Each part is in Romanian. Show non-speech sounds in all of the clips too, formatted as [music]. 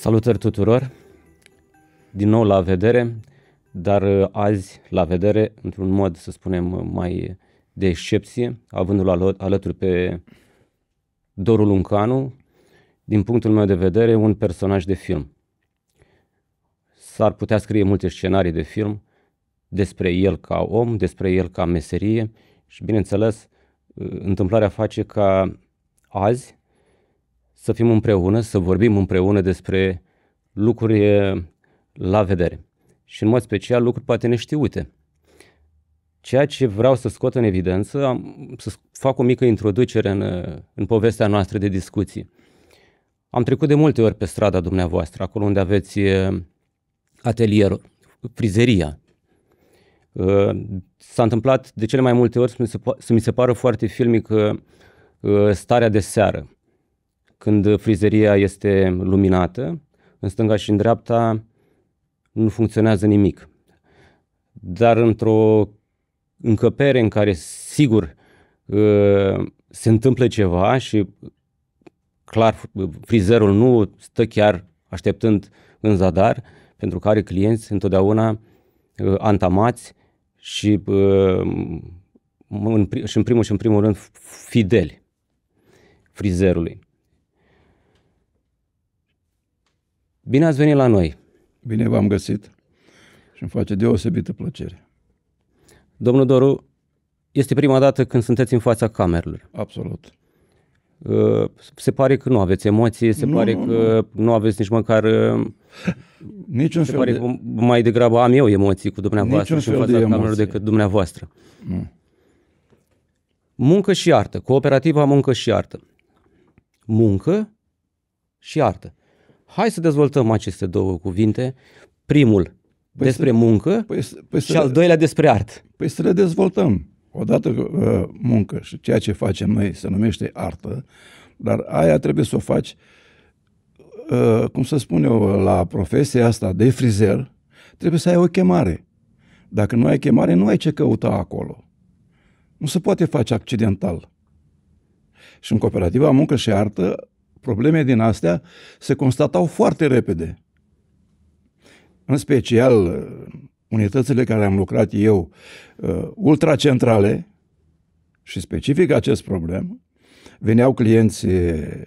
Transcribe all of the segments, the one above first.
Salutări tuturor! Din nou la vedere, dar uh, azi la vedere într-un mod, să spunem, uh, mai de excepție, avându-l alături pe Doru Luncanu, din punctul meu de vedere, un personaj de film. S-ar putea scrie multe scenarii de film despre el ca om, despre el ca meserie și, bineînțeles, uh, întâmplarea face ca azi să fim împreună, să vorbim împreună despre lucruri la vedere și în mod special lucruri poate neștiute. Ceea ce vreau să scot în evidență, am, să fac o mică introducere în, în povestea noastră de discuții. Am trecut de multe ori pe strada dumneavoastră, acolo unde aveți atelierul, frizeria. Ă, s-a întâmplat de cele mai multe ori să mi se, să mi se pară foarte filmic ă, starea de seară când frizeria este luminată, în stânga și în dreapta nu funcționează nimic. Dar într-o încăpere în care sigur ă, se întâmplă ceva și clar frizerul nu stă chiar așteptând în zadar, pentru că are clienți întotdeauna ă, antamați și, ă, în, și în primul și în primul rând fideli frizerului. Bine ați venit la noi! Bine v-am găsit și îmi face deosebită plăcere. Domnul Doru, este prima dată când sunteți în fața camerelor. Absolut. Ă, se pare că nu aveți emoții, se nu, pare nu, că nu. nu aveți nici măcar... Ă, Niciun se fel pare de... că mai degrabă am eu emoții cu dumneavoastră Niciun și în fața de camerelor decât dumneavoastră. Nu. Muncă și artă, cooperativa muncă și artă. Muncă și artă. Hai să dezvoltăm aceste două cuvinte. Primul păi despre să, muncă păi, păi și să, al doilea despre art. Păi să le dezvoltăm. Odată uh, muncă și ceea ce facem noi se numește artă, dar aia trebuie să o faci, uh, cum să spun eu, la profesia asta de frizer, trebuie să ai o chemare. Dacă nu ai chemare, nu ai ce căuta acolo. Nu se poate face accidental. Și în cooperativa muncă și artă probleme din astea se constatau foarte repede. În special, uh, unitățile care am lucrat eu, uh, ultracentrale, și specific acest problem, veneau clienți uh,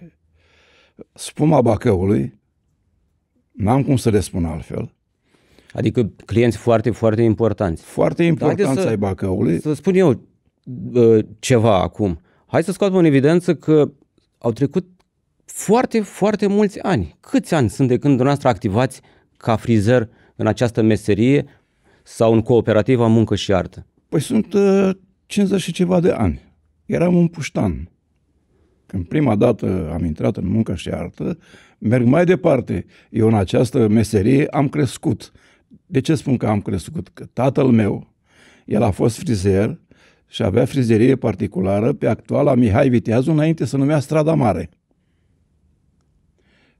spuma Bacăului, n-am cum să le spun altfel, Adică clienți foarte, foarte importanți. Foarte importanți să, ai Bacăului. Să spun eu ceva acum. Hai să scoatem în evidență că au trecut foarte, foarte mulți ani. Câți ani sunt de când dumneavoastră activați ca frizer în această meserie sau în cooperativa muncă și artă? Păi sunt uh, 50 și ceva de ani. Eram un puștan. Când prima dată am intrat în muncă și artă, merg mai departe. Eu în această meserie am crescut. De ce spun că am crescut? Că tatăl meu, el a fost frizer și avea frizerie particulară pe actuala Mihai Viteazu înainte să numea Strada Mare.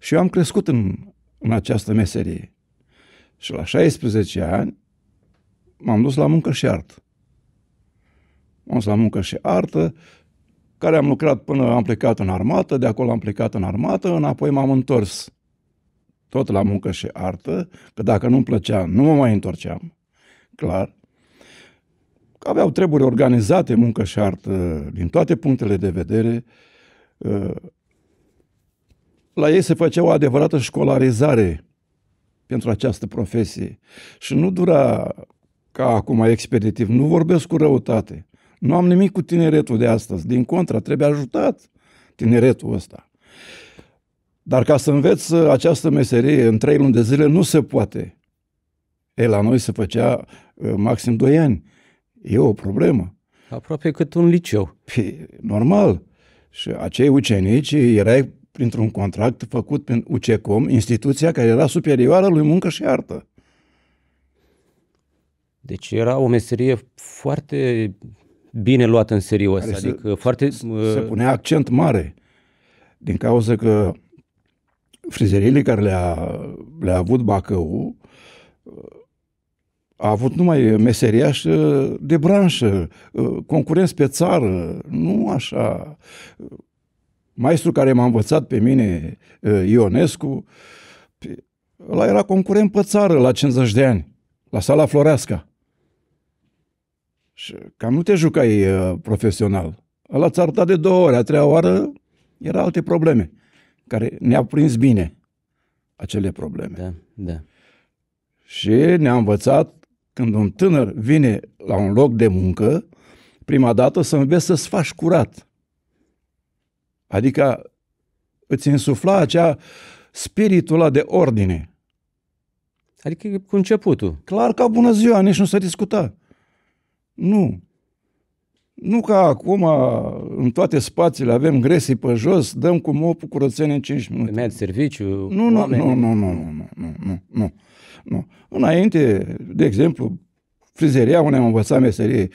Și eu am crescut în, în această meserie. Și la 16 ani m-am dus la muncă și artă. M-am dus la muncă și artă, care am lucrat până am plecat în armată, de acolo am plecat în armată, înapoi m-am întors tot la muncă și artă, că dacă nu-mi plăcea, nu mă mai întorceam, clar. Aveau treburi organizate muncă și artă din toate punctele de vedere, ă, la ei se făcea o adevărată școlarizare pentru această profesie. Și nu dura ca acum expeditiv, nu vorbesc cu răutate. Nu am nimic cu tineretul de astăzi. Din contra, trebuie ajutat tineretul ăsta. Dar ca să înveți această meserie în trei luni de zile nu se poate. El la noi se făcea uh, maxim doi ani. E o problemă. Aproape cât un liceu. Păi, normal. Și acei ucenici erai printr-un contract făcut prin UCECOM, instituția care era superioară lui muncă și artă. Deci era o meserie foarte bine luată în serios, adică se, foarte... Uh, se punea accent mare, din cauza că frizeriile care le-a, le-a avut Bacău uh, a avut numai meseriaș uh, de branșă, concurenți pe țară, nu așa maestru care m-a învățat pe mine, ă, Ionescu, ăla era concurent pe țară la 50 de ani, la sala Floreasca. Și cam nu te jucai ă, profesional. Ăla ți-ar da de două ori, a treia oară era alte probleme, care ne a prins bine acele probleme. Da, da. Și ne-a învățat când un tânăr vine la un loc de muncă, prima dată să înveți să-ți faci curat. Adică îți însufla acea spiritul ăla de ordine. Adică cu începutul. Clar ca bună ziua, nici nu se discuta. Nu. Nu ca acum în toate spațiile avem gresii pe jos, dăm cu mopul curățenie în 5 minute. Mergi serviciu, nu, nu, nu, nu, nu, nu, nu, nu, nu, nu, nu. Înainte, de exemplu, frizeria unde am învățat meserie,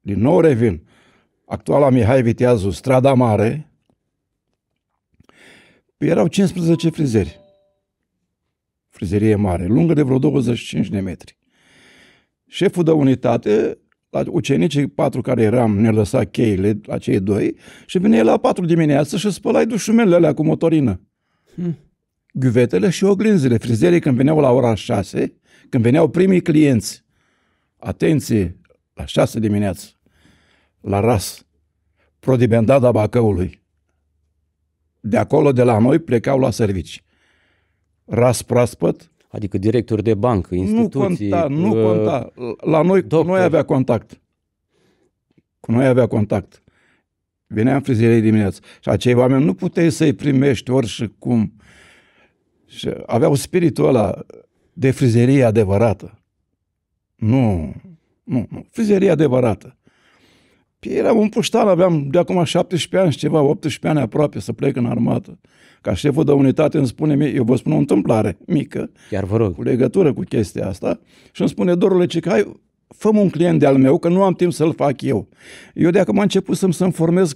din nou revin, actuala Mihai Viteazu, strada mare, Păi erau 15 frizeri. Frizerie mare, lungă de vreo 25 de metri. Șeful de unitate, la ucenicii patru care eram, ne lăsa cheile la cei doi și vine la patru dimineață și spălai dușumele alea cu motorină. Hmm. Ghiuvetele și oglinzile. Frizerii când veneau la ora 6, când veneau primii clienți. Atenție, la 6 dimineață, la ras, prodibendada Bacăului. De acolo, de la noi, plecau la servici. proaspăt. Adică directori de bancă, instituții. Nu conta, nu uh, conta. La noi, cu noi avea contact. Cu noi avea contact. Veneam frizierei dimineața. Și acei oameni nu puteai să-i primești ori și cum. Și aveau spiritul ăla de frizerie adevărată. Nu, nu, nu. Frizerie adevărată. Că eram un puștar, aveam de acum 17 ani și ceva, 18 ani aproape să plec în armată. Ca șeful de unitate îmi spune, eu vă spun o întâmplare mică, Chiar vă rog. cu legătură cu chestia asta, și îmi spune, Dorule, ce că ai, fă un client de-al meu, că nu am timp să-l fac eu. Eu de acum am început să-mi să formez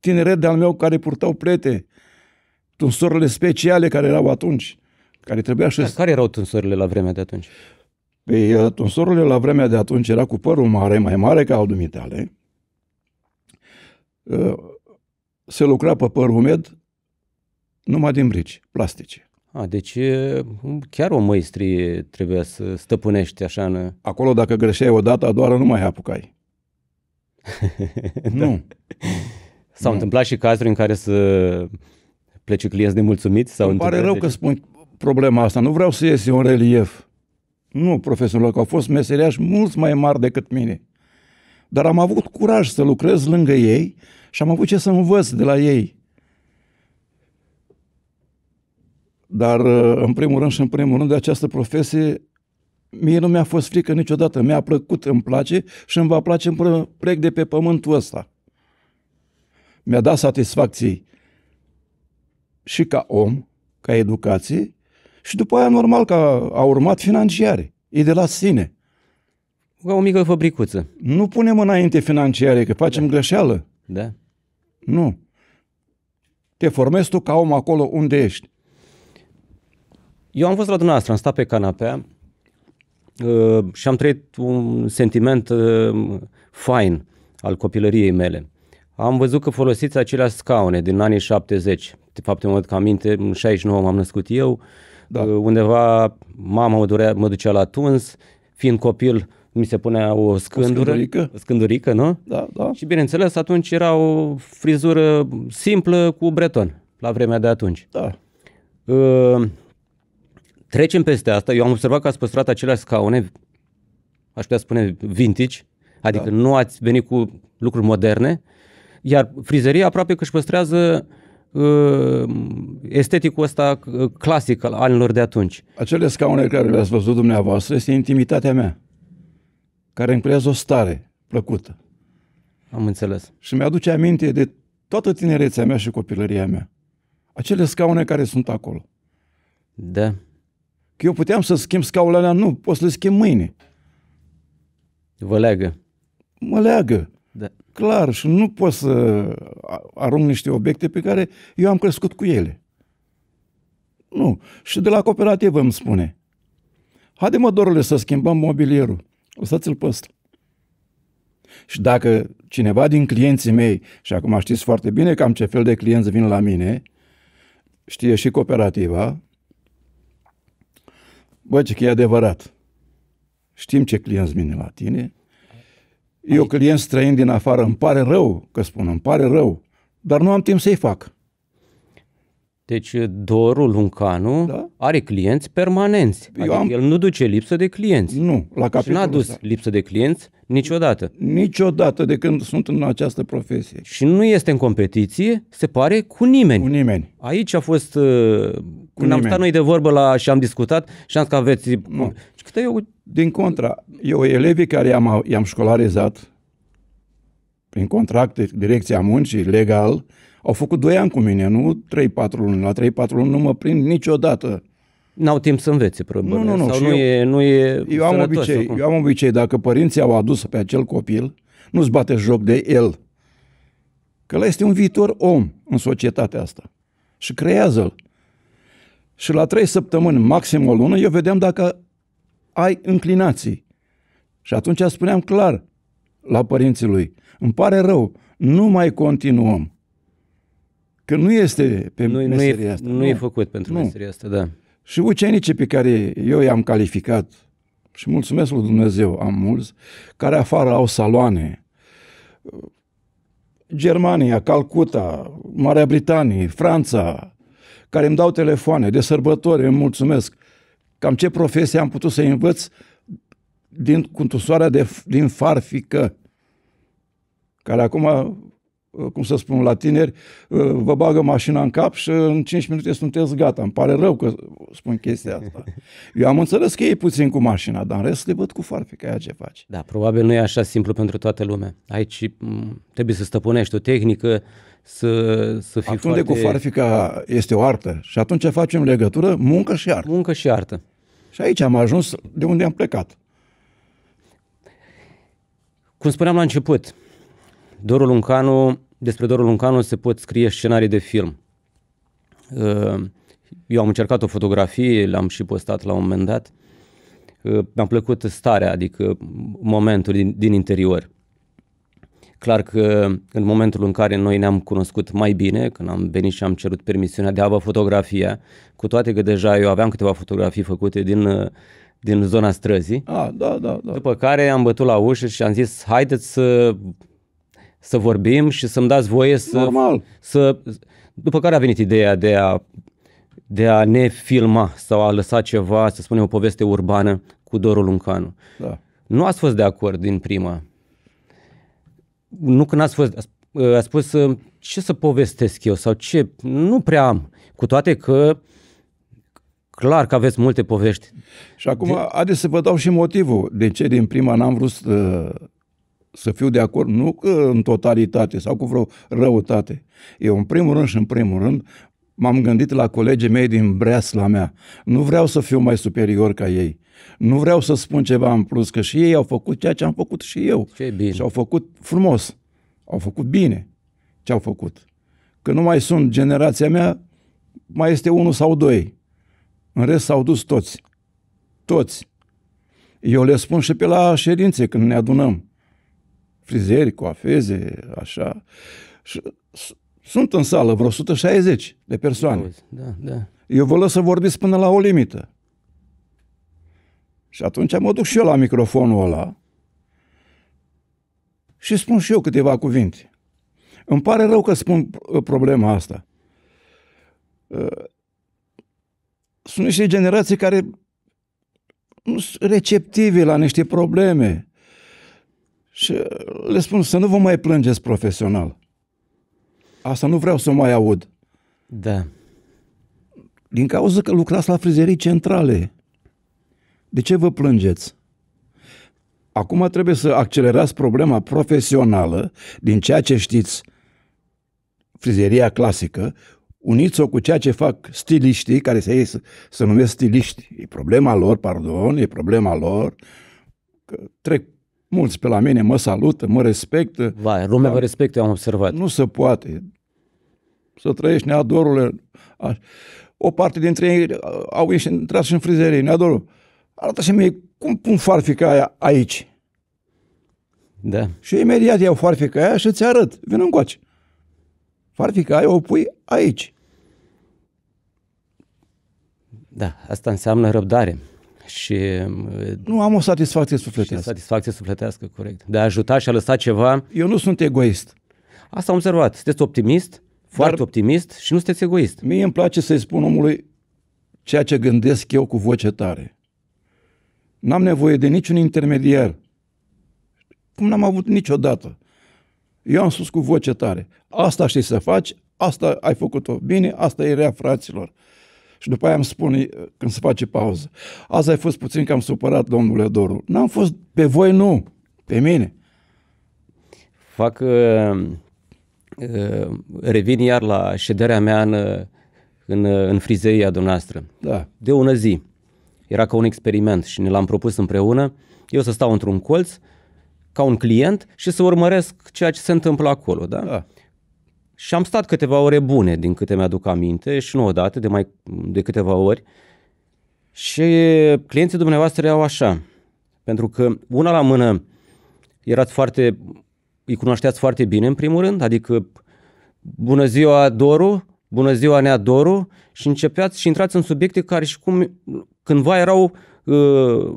tineret de-al meu care purtau plete, tunsorile speciale care erau atunci, care trebuia și... Dar care erau tunsorile la vremea de atunci? Păi, tunsorile la vremea de atunci era cu părul mare, mai mare ca al dumitale, Uh, se lucra pe păr umed numai din brici plastice. A, deci chiar o măistrie trebuia să stăpânești așa în... Acolo dacă greșeai odată, doar nu mai apucai. [laughs] Da. nu. S-au nu. întâmplat și cazuri în care să plece clienți nemulțumiți? Sau Îmi pare rău că spun problema asta. Nu vreau să iese un relief. Nu, profesorul că au fost meseriași mulți mai mari decât mine. Dar am avut curaj să lucrez lângă ei și am avut ce să învăț de la ei. Dar, uh, în primul rând și în primul rând, de această profesie mie nu mi-a fost frică niciodată. Mi-a plăcut, îmi place și îmi va place până plec de pe pământul ăsta. Mi-a dat satisfacții și ca om, ca educație și după aia normal că a urmat financiare. E de la sine. Ca o mică fabricuță. Nu punem înainte financiare, că facem da. greșeală. Da. Nu. Te formezi tu ca om acolo unde ești. Eu am fost la dumneavoastră, am stat pe canapea uh, și am trăit un sentiment uh, fain al copilăriei mele. Am văzut că folosiți aceleași scaune din anii 70. De fapt, mă duc aminte, în 69 m-am născut eu, da. Uh, undeva mama mă, durea, mă ducea la tuns, fiind copil, mi se punea o scândură, o scândurică. O scândurică, nu? Da, da. Și bineînțeles, atunci era o frizură simplă cu breton, la vremea de atunci. Da. Uh, trecem peste asta. Eu am observat că ați păstrat aceleași scaune, aș putea spune vintage, adică da. nu ați venit cu lucruri moderne, iar frizeria aproape că își păstrează uh, esteticul ăsta ă, clasic al anilor de atunci. Acele scaune care le-ați văzut dumneavoastră este intimitatea mea care îmi creează o stare plăcută. Am înțeles. Și mi-aduce aminte de toată tinerețea mea și copilăria mea. Acele scaune care sunt acolo. Da. Că eu puteam să schimb scaunele alea, nu, pot să le schimb mâine. Vă leagă. Mă leagă. Da. Clar, și nu pot să arunc niște obiecte pe care eu am crescut cu ele. Nu. Și de la cooperativă îmi spune. Haide mă, dorule, să schimbăm mobilierul. Lăsați-l pe ăsta. Și dacă cineva din clienții mei, și acum știți foarte bine cam ce fel de clienți vin la mine, știe și cooperativa, bă, ce că e adevărat. Știm ce clienți vin la tine. Eu client străin din afară, îmi pare rău că spun, îmi pare rău, dar nu am timp să-i fac. Deci Doru Luncanu da? are clienți permanenți. adică am... el nu duce lipsă de clienți. Nu, la capitolul Și n-a dus ăsta. lipsă de clienți niciodată. Niciodată de când sunt în această profesie. Și nu este în competiție, se pare, cu nimeni. Cu nimeni. Aici a fost... Uh, când nimeni. am stat noi de vorbă la, și am discutat și am zis că aveți... Nu. Câte eu... Din contra, eu elevii care i-am, i-am școlarizat prin contracte, direcția muncii, legal, uh, au făcut 2 ani cu mine, nu 3-4 luni. La 3-4 luni nu mă prind niciodată. N-au timp să învețe, probabil. Nu, nu, nu. Sau nu, eu, e, nu e eu am, obicei, eu am obicei, dacă părinții au adus pe acel copil, nu-ți bate joc de el. Că el este un viitor om în societatea asta. Și creează-l. Și la trei săptămâni, maxim o lună, eu vedeam dacă ai înclinații. Și atunci spuneam clar la părinții lui, îmi pare rău, nu mai continuăm. Că nu este pe nu meseria nu e, asta. Nu, nu e făcut pentru nu. meseria asta, da. Și ucenicii pe care eu i-am calificat, și mulțumesc lui Dumnezeu, am mulți, care afară au saloane, Germania, Calcuta, Marea Britanie, Franța, care îmi dau telefoane de sărbători, îmi mulțumesc. Cam ce profesie am putut să învăț din cuntusoarea de, din farfică, care acum Uh, cum să spun, la tineri, uh, vă bagă mașina în cap și în 5 minute sunteți gata. Îmi pare rău că spun chestia asta. [laughs] Eu am înțeles că e puțin cu mașina, dar în rest le văd cu farfeca aia ce faci. Da, probabil nu e așa simplu pentru toată lumea. Aici mm, trebuie să stăpânești o tehnică, să, să fii Atunci foarte... cu farfica este o artă și atunci facem legătură muncă și artă. Muncă și artă. Și aici am ajuns de unde am plecat. Cum spuneam la început, Dorul Luncanu, despre Dorul Luncanu se pot scrie scenarii de film. Uh, eu am încercat o fotografie, l-am și postat la un moment dat. Uh, mi-a plăcut starea, adică momentul din, din interior. Clar că în momentul în care noi ne-am cunoscut mai bine, când am venit și am cerut permisiunea de a vă fotografia, cu toate că deja eu aveam câteva fotografii făcute din, din zona străzii. A, ah, da, da, da. După care am bătut la ușă și am zis, haideți să să vorbim și să-mi dați voie să... Normal. Să, după care a venit ideea de a, de a ne filma sau a lăsa ceva, să spunem, o poveste urbană cu Dorul Luncanu. Da. Nu ați fost de acord din prima. Nu când ați fost... A spus ă, ce să povestesc eu sau ce... Nu prea am. Cu toate că clar că aveți multe povești. Și acum, de... haideți să vă dau și motivul de ce din prima n-am vrut să să fiu de acord nu în totalitate sau cu vreo răutate. Eu, în primul rând și în primul rând, m-am gândit la colegii mei din breasla mea. Nu vreau să fiu mai superior ca ei. Nu vreau să spun ceva în plus, că și ei au făcut ceea ce am făcut și eu. Ce bine. Și au făcut frumos. Au făcut bine ce au făcut. Că nu mai sunt generația mea, mai este unul sau doi. În rest s-au dus toți. Toți. Eu le spun și pe la ședințe când ne adunăm frizeri, coafeze, așa. Și sunt în sală vreo 160 de persoane. Da, da. Eu vă lăs să vorbiți până la o limită. Și atunci mă duc și eu la microfonul ăla și spun și eu câteva cuvinte. Îmi pare rău că spun uh, problema asta. Uh, sunt niște generații care nu sunt receptive la niște probleme. Și uh, le spun să nu vă mai plângeți profesional. Asta nu vreau să mai aud. Da. Din cauza că lucrați la frizerii centrale. De ce vă plângeți? Acum trebuie să accelerați problema profesională din ceea ce știți, frizeria clasică, uniți-o cu ceea ce fac stiliștii, care se ei se numesc stiliști. E problema lor, pardon, e problema lor. Că trec Mulți pe la mine mă salută, mă respectă. Vai, lumea da. vă respectă, am observat. Nu se poate. Să trăiești neadorule. O parte dintre ei uh, au ieșit, intrat și în frizerie, neadorul. Arată și mie cum pun farfica aia aici. Da. Și imediat iau farfica aia și îți arăt. Vin încoace. Farfica aia o pui aici. Da, asta înseamnă răbdare. Și, uh, nu, am o satisfacție sufletească. satisfacție sufletească, corect. De a ajuta și a lăsa ceva. Eu nu sunt egoist. Asta am observat. Sunteți optimist, foarte Dar optimist și nu sunteți egoist. Mie îmi place să-i spun omului ceea ce gândesc eu cu voce tare. N-am nevoie de niciun intermediar. Cum n-am avut niciodată. Eu am spus cu voce tare. Asta știi să faci, asta ai făcut-o bine, asta e rea fraților. Și după aia îmi spune, când se face pauză, azi ai fost puțin că am supărat domnule Doru. N-am fost pe voi, nu, pe mine. Fac, uh, uh, revin iar la șederea mea în, uh, în, uh, în frizeria dumneavoastră. Da. De ună zi. Era ca un experiment și ne l-am propus împreună. Eu să stau într-un colț, ca un client și să urmăresc ceea ce se întâmplă acolo. Da? da. Și am stat câteva ore bune, din câte mi-aduc aminte, și nu odată, de mai de câteva ori. Și clienții dumneavoastră erau așa. Pentru că, una la mână, erați foarte, îi cunoșteați foarte bine, în primul rând, adică, bună ziua, Doru, bună ziua, Nea Doru, și începeați și intrați în subiecte care și cum cândva erau, uh,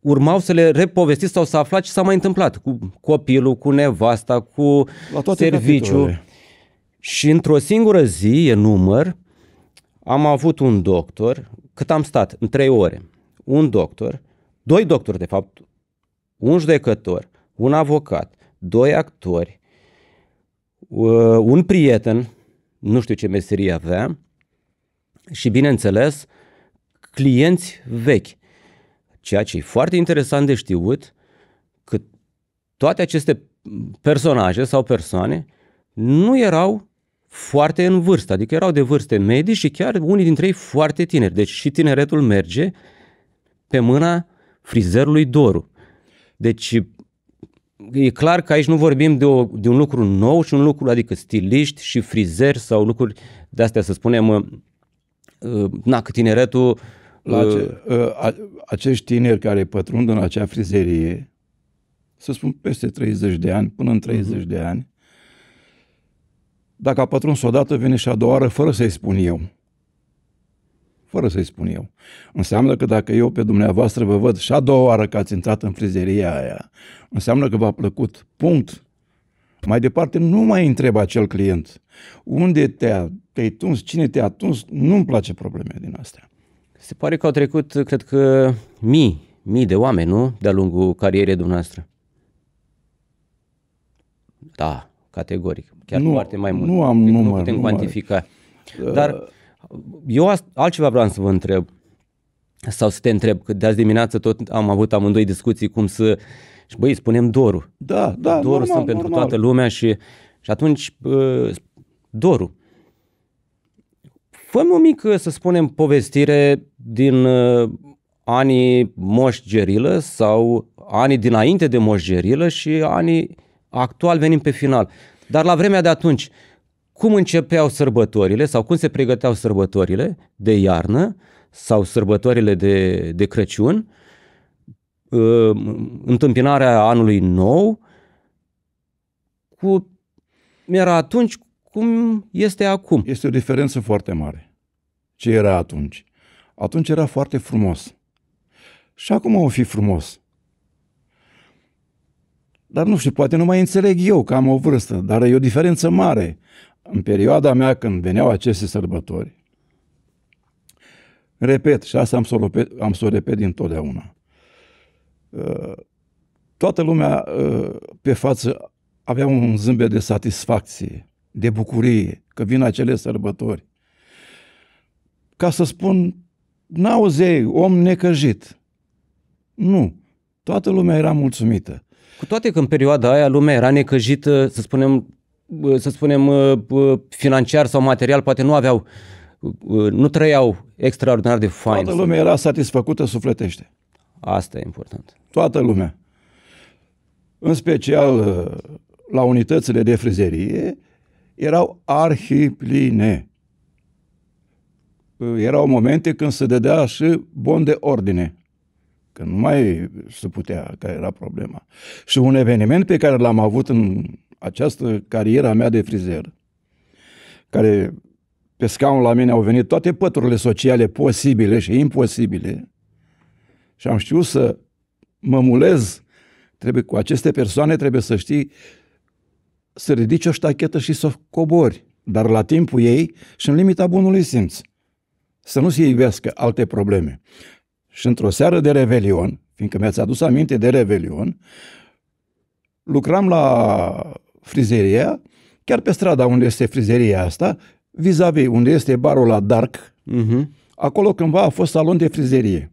urmau să le repovestiți sau să aflați ce s-a mai întâmplat cu copilul, cu nevasta, cu serviciul. Capitole. serviciu. Și într-o singură zi, e număr, am avut un doctor, cât am stat, în trei ore, un doctor, doi doctori de fapt, un judecător, un avocat, doi actori, uh, un prieten, nu știu ce meserie avea, și bineînțeles, clienți vechi. Ceea ce e foarte interesant de știut, că toate aceste personaje sau persoane nu erau foarte în vârstă, adică erau de vârste medii și chiar unii dintre ei foarte tineri. Deci și tineretul merge pe mâna frizerului Doru. Deci e clar că aici nu vorbim de, o, de un lucru nou și un lucru, adică stiliști și frizeri sau lucruri de astea, să spunem, uh, uh, na, că tineretul... La ace, uh, a, acești tineri care pătrund în acea frizerie, să spun peste 30 de ani, până în 30 uh-huh. Mhm. de ani, dacă a pătruns odată, vine și a doua oară fără să-i spun eu. Fără să-i spun eu. Înseamnă că dacă eu pe dumneavoastră vă văd și a doua oară că ați intrat în frizeria aia, înseamnă că v-a plăcut. Punct. Mai departe, nu mai întreb acel client. Unde te-a, te-ai tuns, cine te-a tuns, nu-mi place probleme din astea. Se pare că au trecut, cred că, mii, mii de oameni, nu? De-a lungul carierei dumneavoastră. Da, categoric chiar nu, foarte mai mult. Nu am deci număr. Nu putem număr. cuantifica. Dar da. eu altceva vreau să vă întreb sau să te întreb, că de azi dimineață tot am avut amândoi discuții cum să... Și băi, spunem dorul. Da, da, Dorul normal, sunt pentru normal. toată lumea și, și atunci dorul. fă o mică, să spunem, povestire din ă, anii moșgerilă sau anii dinainte de moșgerilă și anii actual venim pe final. Dar la vremea de atunci, cum începeau sărbătorile sau cum se pregăteau sărbătorile de iarnă sau sărbătorile de, de Crăciun, uh, întâmpinarea anului nou, cu, era atunci cum este acum. Este o diferență foarte mare. Ce era atunci? Atunci era foarte frumos. Și acum o fi frumos. Dar nu știu, poate nu mai înțeleg eu că am o vârstă, dar e o diferență mare. În perioada mea când veneau aceste sărbători, repet, și asta am să o repet, am să o repet dintotdeauna, uh, toată lumea uh, pe față avea un zâmbet de satisfacție, de bucurie, că vin acele sărbători. Ca să spun, n-auzei, om necăjit. Nu, toată lumea era mulțumită. Cu toate că în perioada aia lumea era necăjită, să spunem, să spunem financiar sau material, poate nu aveau, nu trăiau extraordinar de fain. Toată lumea era satisfăcută sufletește. Asta e important. Toată lumea. În special uh, la unitățile de frizerie erau arhipline. Erau momente când se dădea și bon de ordine că nu mai se putea, care era problema. Și un eveniment pe care l-am avut în această carieră mea de frizer, care pe scaun la mine au venit toate păturile sociale posibile și imposibile și am știut să mă mulez trebuie, cu aceste persoane trebuie să știi să ridici o ștachetă și să cobori, dar la timpul ei și în limita bunului simț. Să nu se ivească alte probleme. Și într-o seară de Revelion, fiindcă mi-ați adus aminte de Revelion, lucram la frizeria, chiar pe strada unde este frizeria asta, vis-a-vis unde este barul la Dark, uh-huh. acolo cândva a fost salon de frizerie.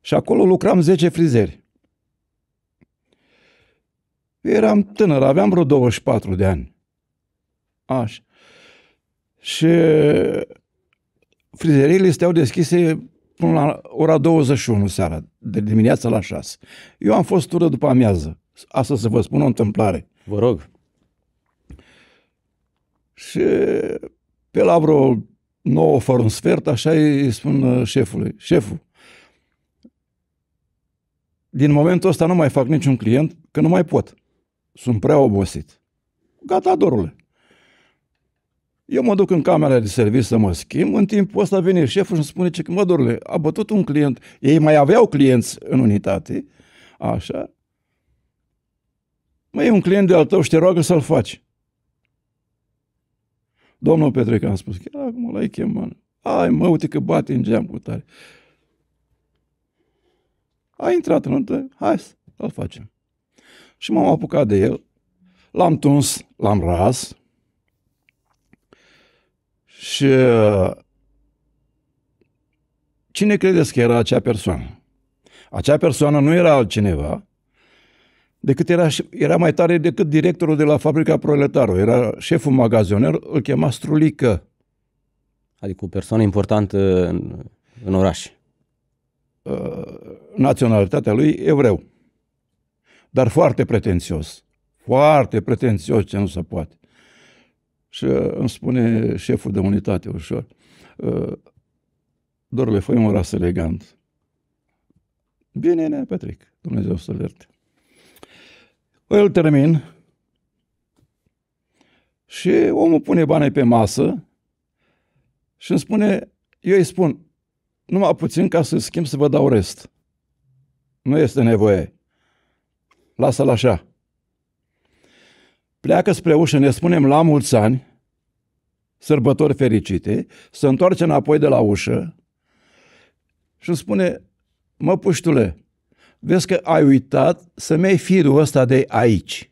Și acolo lucram 10 frizeri. Eu eram tânăr, aveam vreo 24 de ani. Așa. Și frizeriile steau deschise până la ora 21 seara, de dimineața la 6. Eu am fost tură după amiază. Asta să vă spun o întâmplare. Vă rog. Și pe la vreo 9 fără un sfert, așa îi spun uh, șefului. Șeful, din momentul ăsta nu mai fac niciun client, că nu mai pot. Sunt prea obosit. Gata, dorule. Eu mă duc în camera de serviciu să mă schimb, în timpul ăsta vine șeful și îmi spune că mă, dorule, a bătut un client. Ei mai aveau clienți în unitate, așa. Mai e un client de-al tău și te roagă să-l faci. Domnul Petreca am spus, chiar acum l-ai chemat. Ai, mă, uite că bate în geam cu tare. A intrat în întâi, hai să-l facem. Și m-am apucat de el, l-am tuns, l-am ras, și uh, cine credeți că era acea persoană? Acea persoană nu era altcineva decât era, era mai tare decât directorul de la fabrica Proletarul. Era șeful magazioner, îl chema Strulică. Adică o persoană importantă în, în oraș. Uh, naționalitatea lui evreu. Dar foarte pretențios. Foarte pretențios ce nu se poate. Și uh, îmi spune șeful de unitate ușor, uh, Dorule, fă un ras elegant. Bine, ne Patrick, Dumnezeu să verte. Îl termin și omul pune banii pe masă și îmi spune, eu îi spun, numai puțin ca să schimb să vă dau rest. Nu este nevoie. Lasă-l așa pleacă spre ușă, ne spunem la mulți ani, sărbători fericite, se întoarce înapoi de la ușă și îmi spune, mă puștule, vezi că ai uitat să-mi ai firul ăsta de aici.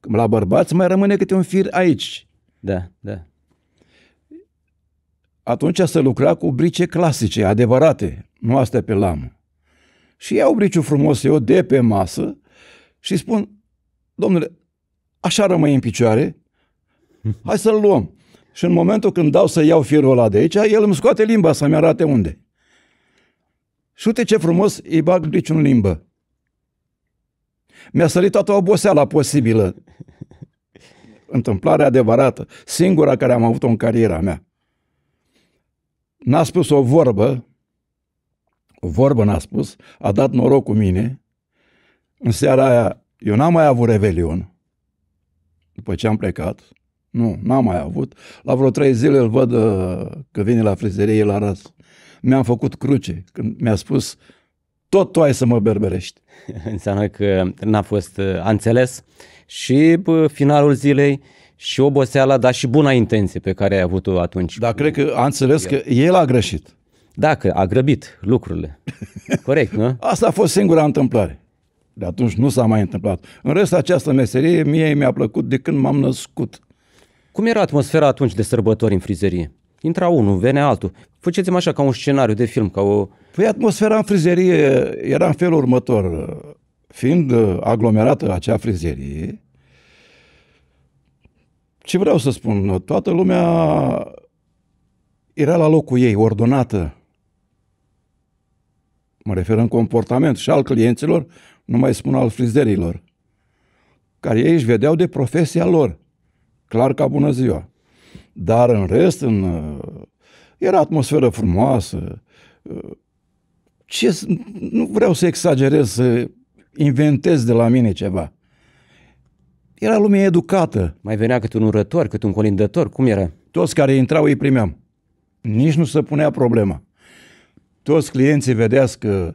La bărbați mai rămâne câte un fir aici. Da, da. Atunci se lucra cu brice clasice, adevărate, nu astea pe lam. Și iau briciul frumos eu de pe masă și spun, domnule, așa rămâi în picioare, hai să-l luăm. Și în momentul când dau să iau firul ăla de aici, el îmi scoate limba să-mi arate unde. Și uite ce frumos îi bag gliciul deci în limbă. Mi-a sărit toată oboseala posibilă. Întâmplarea adevărată, singura care am avut-o în cariera mea. N-a spus o vorbă, o vorbă n-a spus, a dat noroc cu mine. În seara aia eu n-am mai avut revelion după ce am plecat, nu, n-am mai avut. La vreo trei zile îl văd uh, că vine la frizerie el raz. Mi-am făcut cruce când mi-a spus tot tu ai să mă berberești. [laughs] Înseamnă că n-a fost, uh, a înțeles și bă, finalul zilei și oboseala, dar și buna intenție pe care ai avut-o atunci. Dar cred că a înțeles el. că el a greșit. Da, că a grăbit lucrurile. [laughs] Corect, nu? Asta a fost singura întâmplare. De atunci nu s-a mai întâmplat. În rest, această meserie mie mi-a plăcut de când m-am născut. Cum era atmosfera atunci de sărbători în frizerie? Intra unul, venea altul. făceți mi așa ca un scenariu de film, ca o... Păi atmosfera în frizerie era în felul următor. Fiind uh, aglomerată acea frizerie, ce vreau să spun, toată lumea era la locul ei, ordonată. Mă refer în comportament și al clienților, nu mai spun al frizerilor, care ei își vedeau de profesia lor, clar ca bună ziua. Dar în rest, în, uh, era atmosferă frumoasă. Uh, ce, nu vreau să exagerez, să inventez de la mine ceva. Era lumea educată. Mai venea cât un urător, cât un colindător, cum era? Toți care intrau îi primeam. Nici nu se punea problema. Toți clienții vedeați că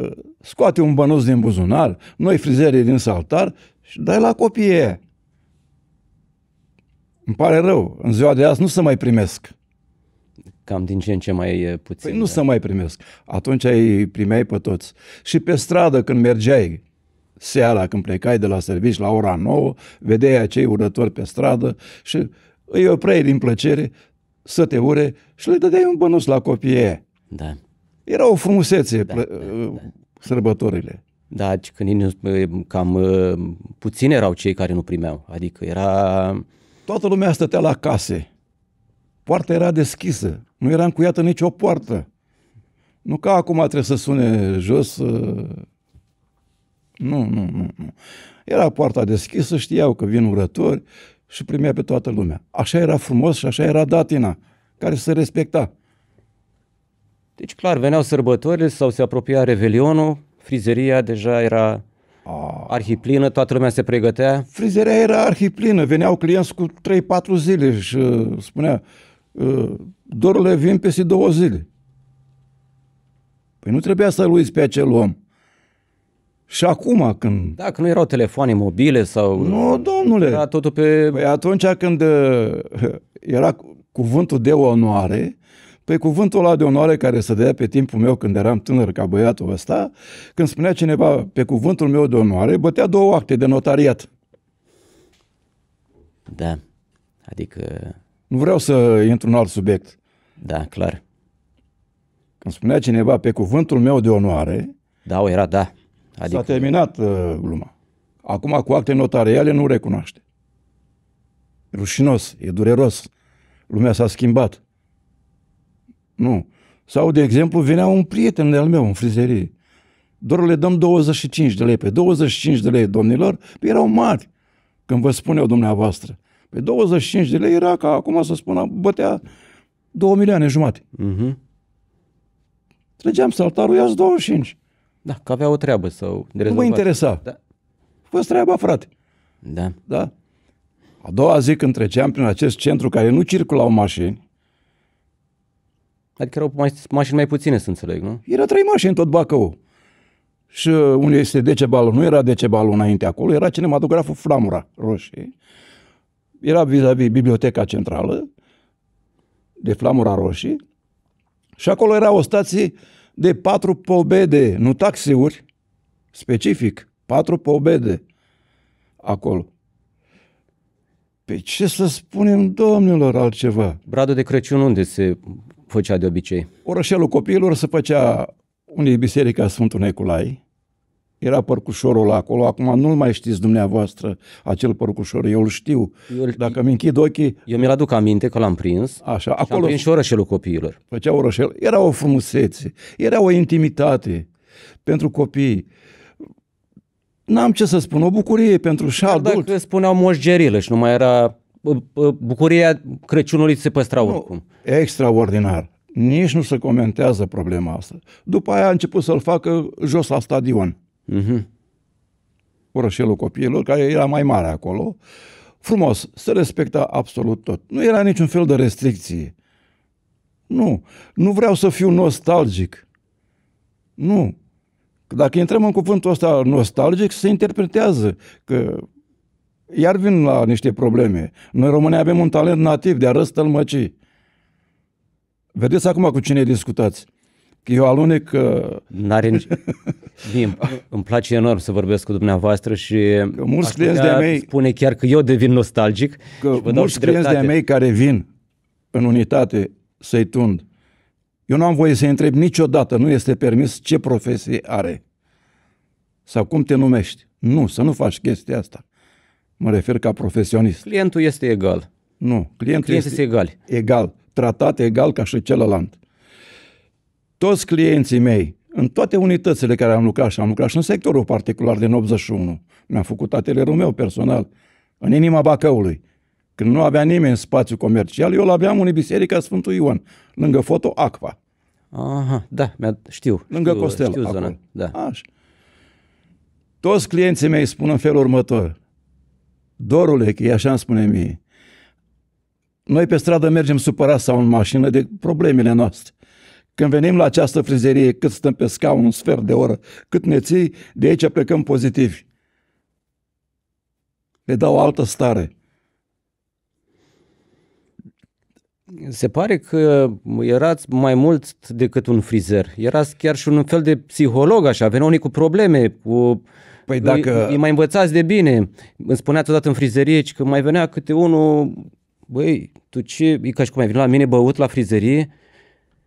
Ă, scoate un bănuț din buzunar, noi frizerii din saltar și dai la copie. Îmi pare rău, în ziua de azi nu se mai primesc. Cam din ce în ce mai e puțin. Păi nu da. se mai primesc. Atunci îi primeai pe toți. Și pe stradă când mergeai, seara când plecai de la servici la ora 9, vedeai acei urători pe stradă și îi opreai din plăcere să te ure și le dădeai un bănuț la copie. Da. Era o frumusețe da, plă- da, uh, da. sărbătorile. Da, când uh, cam uh, puțini erau cei care nu primeau. Adică era... Toată lumea stătea la case. Poarta era deschisă. Nu era încuiată nicio poartă. Nu ca acum trebuie să sune jos. Nu, nu, nu. nu. Era poarta deschisă, știau că vin urători și primea pe toată lumea. Așa era frumos și așa era datina, care se respecta. Deci, clar, veneau sărbătorile sau se apropia Revelionul, frizeria deja era Oh. Arhiplină, toată lumea se pregătea? Frizeria era arhiplină, veneau clienți cu 3-4 zile și uh, spunea, uh, dorule, vin peste două zile. Păi nu trebuia să-l uiți pe acel om. Și acum când... Dacă nu erau telefoane mobile sau... Nu, domnule. Era totul pe... Păi atunci când uh, era cuvântul de onoare, Păi cuvântul ăla de onoare care se dea pe timpul meu când eram tânăr ca băiatul ăsta, când spunea cineva pe cuvântul meu de onoare, bătea două acte de notariat. Da, adică... Nu vreau să intru în alt subiect. Da, clar. Când spunea cineva pe cuvântul meu de onoare... Da, o era, da. Adică... S-a terminat uh, gluma. Acum cu acte notariale nu recunoaște. Rușinos, e dureros. Lumea s-a schimbat. Nu. Sau, de exemplu, venea un prieten de-al meu în frizerie. Doar le dăm 25 de lei. Pe 25 de lei, domnilor, erau mari. Când vă spun eu dumneavoastră. Pe 25 de lei era ca acum să spună, bătea 2 milioane jumate. Uh-huh. Trăgeam saltarul, ia 25. Da, că avea o treabă sau de Nu mă interesa. Da. fă treaba, frate. Da. Da? A doua zi când treceam prin acest centru care nu circulau mașini, Adică erau mai, mașini mai puține, să înțeleg, nu? Era trei mașini tot Bacău. Și unde este Decebalul, nu era Decebalul înainte acolo, era cinematograful Flamura Roșie. Era vis-a-vis Biblioteca Centrală de Flamura Roșie și acolo era o stație de patru pobede, nu taxiuri, specific, patru pobede acolo. Pe ce să spunem, domnilor, altceva? Bradul de Crăciun unde se făcea de obicei? Orășelul copiilor se făcea unde e biserica Sfântul Neculai, era părcușorul acolo, acum nu-l mai știți dumneavoastră, acel părcușor, eu îl știu. Eu, Dacă mi închid ochii... Eu mi-l aduc aminte că l-am prins așa, și acolo și orășelul copiilor. Făcea orășel, era o frumusețe, era o intimitate pentru copii. N-am ce să spun, o bucurie pentru și adult. Dacă spuneau moșgerilă și nu mai era bucuria Crăciunului se păstra nu, oricum. Extraordinar. Nici nu se comentează problema asta. După aia a început să-l facă jos la stadion. Uh-huh. Orășelul copiilor, care era mai mare acolo. Frumos, se respecta absolut tot. Nu era niciun fel de restricție. Nu. Nu vreau să fiu nostalgic. Nu. Dacă intrăm în cuvântul ăsta nostalgic, se interpretează că iar vin la niște probleme. Noi românii avem un talent nativ de a răstălmăci. Vedeți acum cu cine discutați. Că eu alunec... Uh, N-are nici... Bim, îmi place enorm să vorbesc cu dumneavoastră și... Că mulți clienți de mei... Spune chiar că eu devin nostalgic. Că mulți clienți de mei care vin în unitate să-i tund. Eu nu am voie să-i întreb niciodată, nu este permis ce profesie are. Sau cum te numești. Nu, să nu faci chestia asta. Mă refer ca profesionist. Clientul este egal. Nu, clientul Clienții este egal. egal, tratat egal ca și celălalt. Toți clienții mei, în toate unitățile care am lucrat și am lucrat și în sectorul particular din 81, mi-am făcut atelierul meu personal, în inima Bacăului, când nu avea nimeni în spațiu comercial, eu l-aveam unei biserica Sfântul Ion, lângă foto Aqua. Aha, da, știu. Lângă știu, Costel, știu Zona, da. Așa. Toți clienții mei spun în felul următor. Dorule, că e așa îmi spune mie, noi pe stradă mergem supărați sau în mașină de problemele noastre. Când venim la această frizerie, cât stăm pe scaun, un sfert de oră, cât ne ții, de aici plecăm pozitivi. Le dau altă stare. Se pare că erați mai mult decât un frizer. Erați chiar și un fel de psiholog, așa. Veneau unii cu probleme, cu uh, Păi dacă... Îi mai învățați de bine. Îmi spuneați odată în frizerie că mai venea câte unul, băi, tu ce, e ca și cum ai venit la mine băut la frizerie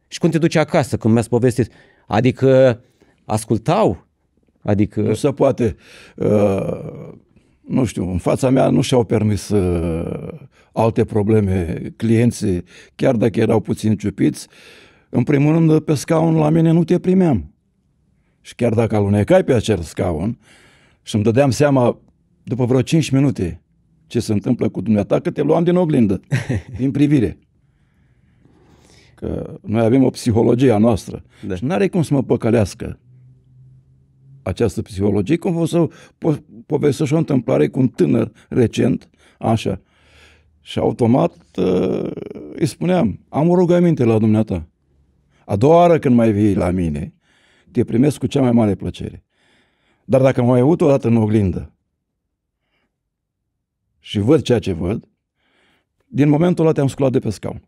și cum te duci acasă când mi-ați povestit. Adică ascultau, adică... Nu se poate. Uh, nu știu, în fața mea nu și-au permis uh, alte probleme clienții, chiar dacă erau puțin ciupiți. În primul rând, pe scaun la mine nu te primeam. Și chiar dacă alunecai pe acel scaun, și îmi dădeam seama, după vreo 5 minute, ce se întâmplă cu dumneata, că te luam din oglindă, [laughs] din privire. Că noi avem o psihologie a noastră da. și nu are cum să mă păcălească această psihologie, cum o să po- povestesc o întâmplare cu un tânăr recent, așa. Și automat uh, îi spuneam, am o rugăminte la dumneata. A doua oară când mai vii la mine, te primesc cu cea mai mare plăcere. Dar dacă mă mai uit dată în oglindă și văd ceea ce văd, din momentul ăla te-am sculat de pe scaun.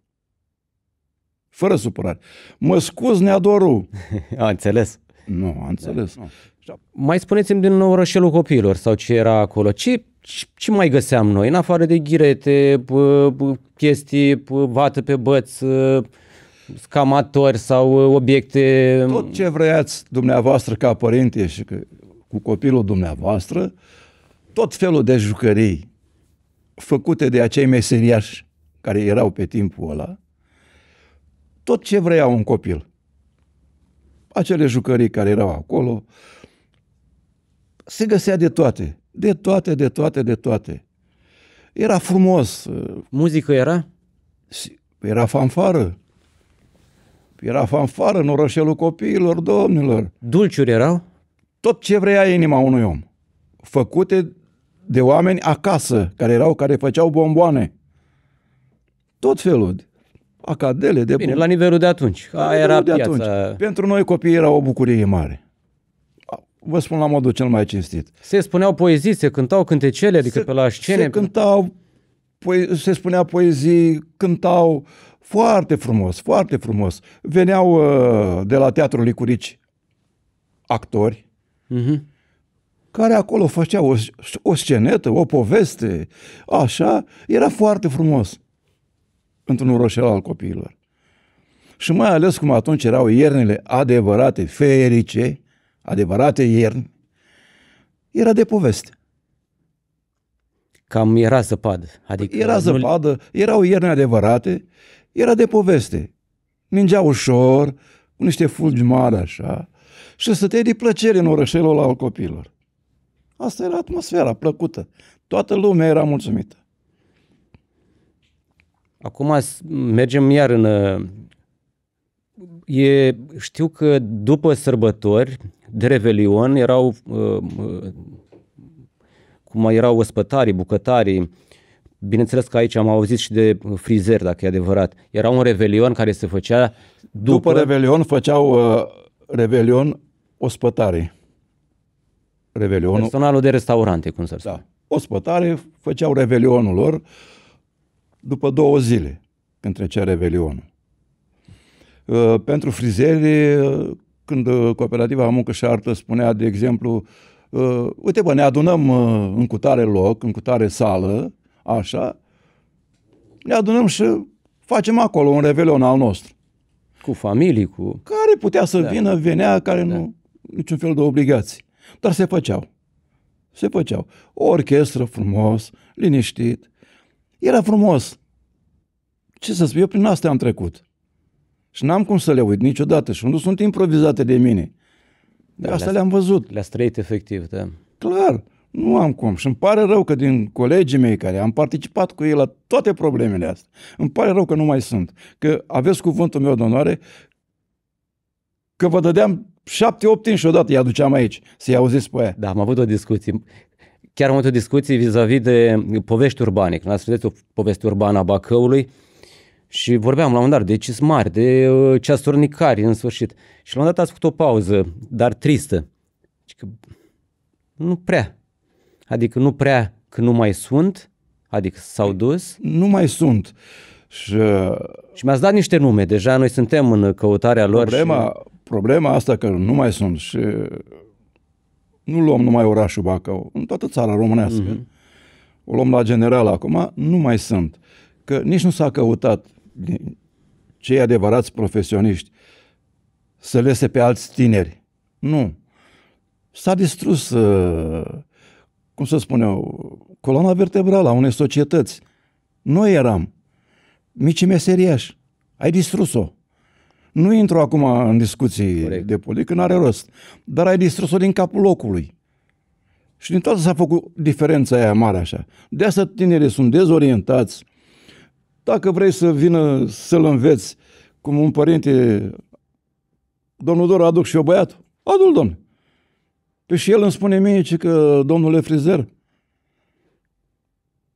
Fără supărare. Mă scuz, Neadoru! [laughs] A înțeles. Nu, a înțeles. Da. Nu. Da. Mai spuneți-mi din nou rășelul copiilor sau ce era acolo. Ce, ce mai găseam noi? În afară de ghirete, chestii, vată pe băți, scamatori sau uh, obiecte... Tot ce vreați dumneavoastră ca părinte și că cu copilul dumneavoastră tot felul de jucării făcute de acei meseriași care erau pe timpul ăla, tot ce vrea un copil. Acele jucării care erau acolo, se găsea de toate, de toate, de toate, de toate. Era frumos. Muzică era? Era fanfară. Era fanfară în orășelul copiilor, domnilor. Dulciuri erau? tot ce vrea inima unui om, făcute de oameni acasă, care erau, care făceau bomboane. Tot felul. Acadele de... Bine, bun. la nivelul de atunci. La nivelul era de piața... atunci. Pentru noi copiii era o bucurie mare. Vă spun la modul cel mai cinstit. Se spuneau poezii, se cântau cântecele, adică se, pe la scene. Se cântau, poe- se spunea poezii, cântau foarte frumos, foarte frumos. Veneau uh, de la Teatrul Licurici actori, uh-huh. care acolo făcea o, o scenetă, o poveste, așa, era foarte frumos într-un roșel al copiilor. Și mai ales cum atunci erau iernile adevărate, ferice, adevărate ierni, era de poveste. Cam era zăpadă. Adică era nu... zăpadă, erau ierni adevărate, era de poveste. Mingea ușor, cu niște fulgi mari așa, și să te de plăcere în orășelul ăla al copilor. Asta era atmosfera plăcută. Toată lumea era mulțumită. Acum mergem iar în... E, știu că după sărbători de Revelion erau uh, uh, cum erau ospătarii, bucătarii, bineînțeles că aici am auzit și de frizer, dacă e adevărat. Era un revelion care se făcea după... După revelion făceau uh, revelion ospătare. Revelionul. Personalul de restaurante, cum să spun. Da. Ospătare făceau revelionul lor după două zile când trecea revelionul. Uh, pentru frizeri, uh, când uh, Cooperativa Muncă și Artă spunea, de exemplu, uite bă, ne adunăm în cutare loc, în cutare sală, așa, ne adunăm și facem acolo un revelion al nostru. Cu familii, cu... Care putea să da. vină, venea, care da. nu niciun fel de obligații. Dar se făceau. Se făceau. O orchestră frumos, liniștit. Era frumos. Ce să spun, eu prin asta am trecut. Și n-am cum să le uit niciodată și nu sunt improvizate de mine. De da, asta le-am văzut. Le-a trăit efectiv, da. Clar, nu am cum. Și îmi pare rău că din colegii mei care am participat cu ei la toate problemele astea, îmi pare rău că nu mai sunt. Că aveți cuvântul meu de onoare că vă dădeam șapte, opt și odată i-a duceam aici, să-i auziți pe aia. Da, am avut o discuție. Chiar am avut o discuție vis-a-vis de povești urbane. Când ați vedeți o poveste urbană a Bacăului, și vorbeam la un dar de cismari, de uh, ceasornicari în sfârșit. Și la un dat ați făcut o pauză, dar tristă. Adică, nu prea. Adică nu prea că nu mai sunt, adică s-au dus. Nu mai sunt. Și, uh, și mi-ați dat niște nume, deja noi suntem în căutarea lor. Problema, și problema asta că nu mai sunt și nu luăm numai orașul Bacău, în toată țara românească, mm-hmm. o luăm la general acum, nu mai sunt. Că nici nu s-a căutat cei adevărați profesioniști să lese pe alți tineri. Nu. S-a distrus, uh, cum să spun eu, coloana vertebrală a unei societăți. Noi eram mici meseriași. Ai distrus-o. Nu intru acum în discuții Corect. de politică, n-are rost. Dar ai distrus-o din capul locului. Și din toată s-a făcut diferența aia mare așa. De asta tinerii sunt dezorientați. Dacă vrei să vină să-l înveți cum un părinte, domnul Doru, aduc și eu băiatul, adu-l, domnule. Păi și el îmi spune mie ce că, domnule frizer,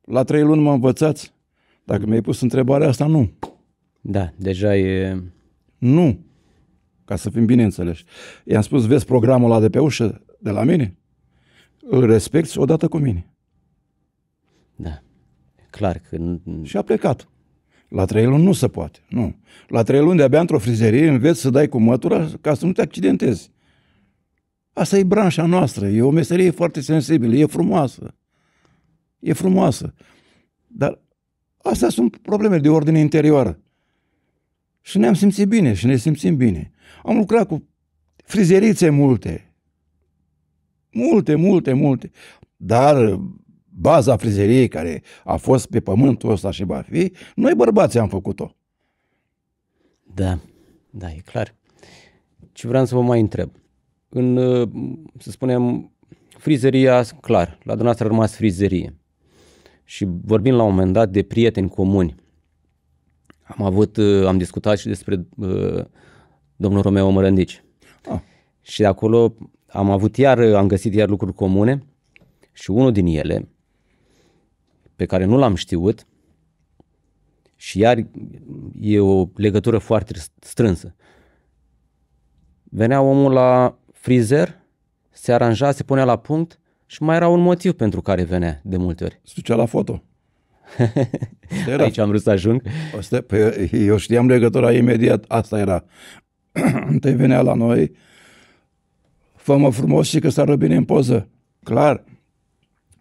la trei luni mă învățați. Dacă mi-ai pus întrebarea asta, nu. Da, deja e nu. Ca să fim bineînțeleși. I-am spus, vezi programul ăla de pe ușă de la mine? Îl respecti odată cu mine. Da. Clar că... Și a plecat. La trei luni nu se poate. Nu. La trei luni de-abia într-o frizerie înveți să dai cu mătura ca să nu te accidentezi. Asta e branșa noastră. E o meserie foarte sensibilă. E frumoasă. E frumoasă. Dar astea sunt probleme de ordine interioară. Și ne-am simțit bine și ne simțim bine. Am lucrat cu frizerițe multe. Multe, multe, multe. Dar baza frizeriei care a fost pe pământul ăsta și va fi, noi bărbații am făcut-o. Da, da, e clar. Ce vreau să vă mai întreb. În, să spunem, frizeria, clar, la dumneavoastră a rămas frizerie. Și vorbim la un moment dat de prieteni comuni am avut, uh, am discutat și despre uh, domnul Romeo Mărândici. Ah. Și de acolo am avut iar, uh, am găsit iar lucruri comune și unul din ele, pe care nu l-am știut, și iar e o legătură foarte strânsă. Venea omul la frizer, se aranja, se punea la punct și mai era un motiv pentru care venea de multe ori. Se ducea la foto. Asta era. Aici am vrut să ajung. Asta, păi, eu știam legătura imediat, asta era. [clears throat] Întâi venea la noi, fă frumos și că s-ar bine în poză. Clar.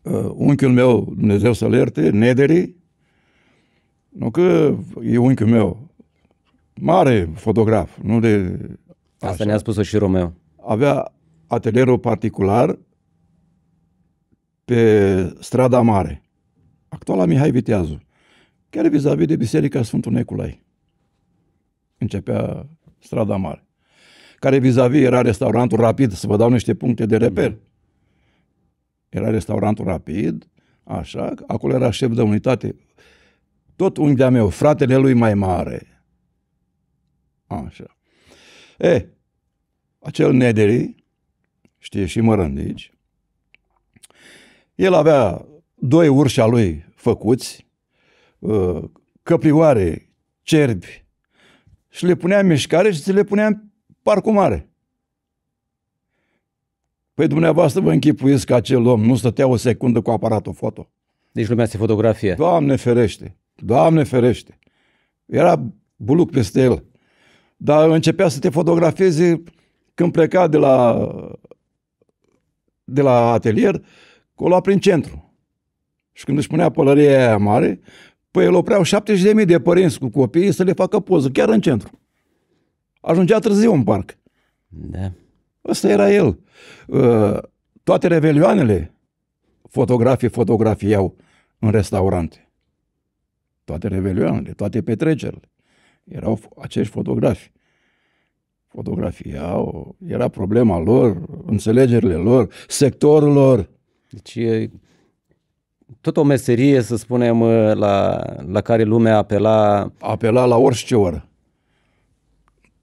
Uh, unchiul meu, Dumnezeu să-l ierte, Nederi, nu că e unchiul meu, mare fotograf, nu de... Așa. Asta ne-a spus și Romeo. Avea atelierul particular pe strada mare actuala Mihai Viteazu, chiar vis-a-vis de Biserica Sfântul Neculai. Începea strada mare, care vis-a-vis era restaurantul rapid, să vă dau niște puncte de reper. Era restaurantul rapid, așa, acolo era șef de unitate, tot unghia meu, fratele lui mai mare. Așa. E, acel nederi, știe și mărândici, el avea doi urși a lui făcuți, uh, căprioare, cerbi, și le punea în mișcare și le punea în mare. Păi dumneavoastră vă închipuiți că acel om nu stătea o secundă cu aparatul foto. Deci lumea se fotografie. Doamne ferește, Doamne ferește. Era buluc peste el. Dar începea să te fotografieze când pleca de la, de la atelier, o lua prin centru. Și când își punea pălăria aia mare, păi îl opreau 70.000 de părinți cu copiii să le facă poză, chiar în centru. Ajungea târziu în parc. Da. Ăsta era el. Uh, toate revelioanele, fotografii fotografiau în restaurante. Toate revelioanele, toate petrecerile. Erau acești fotografi. Fotografiau, era problema lor, înțelegerile lor, sectorul lor. Deci tot o meserie, să spunem, ă, la, la care lumea apela... Apela la orice oră.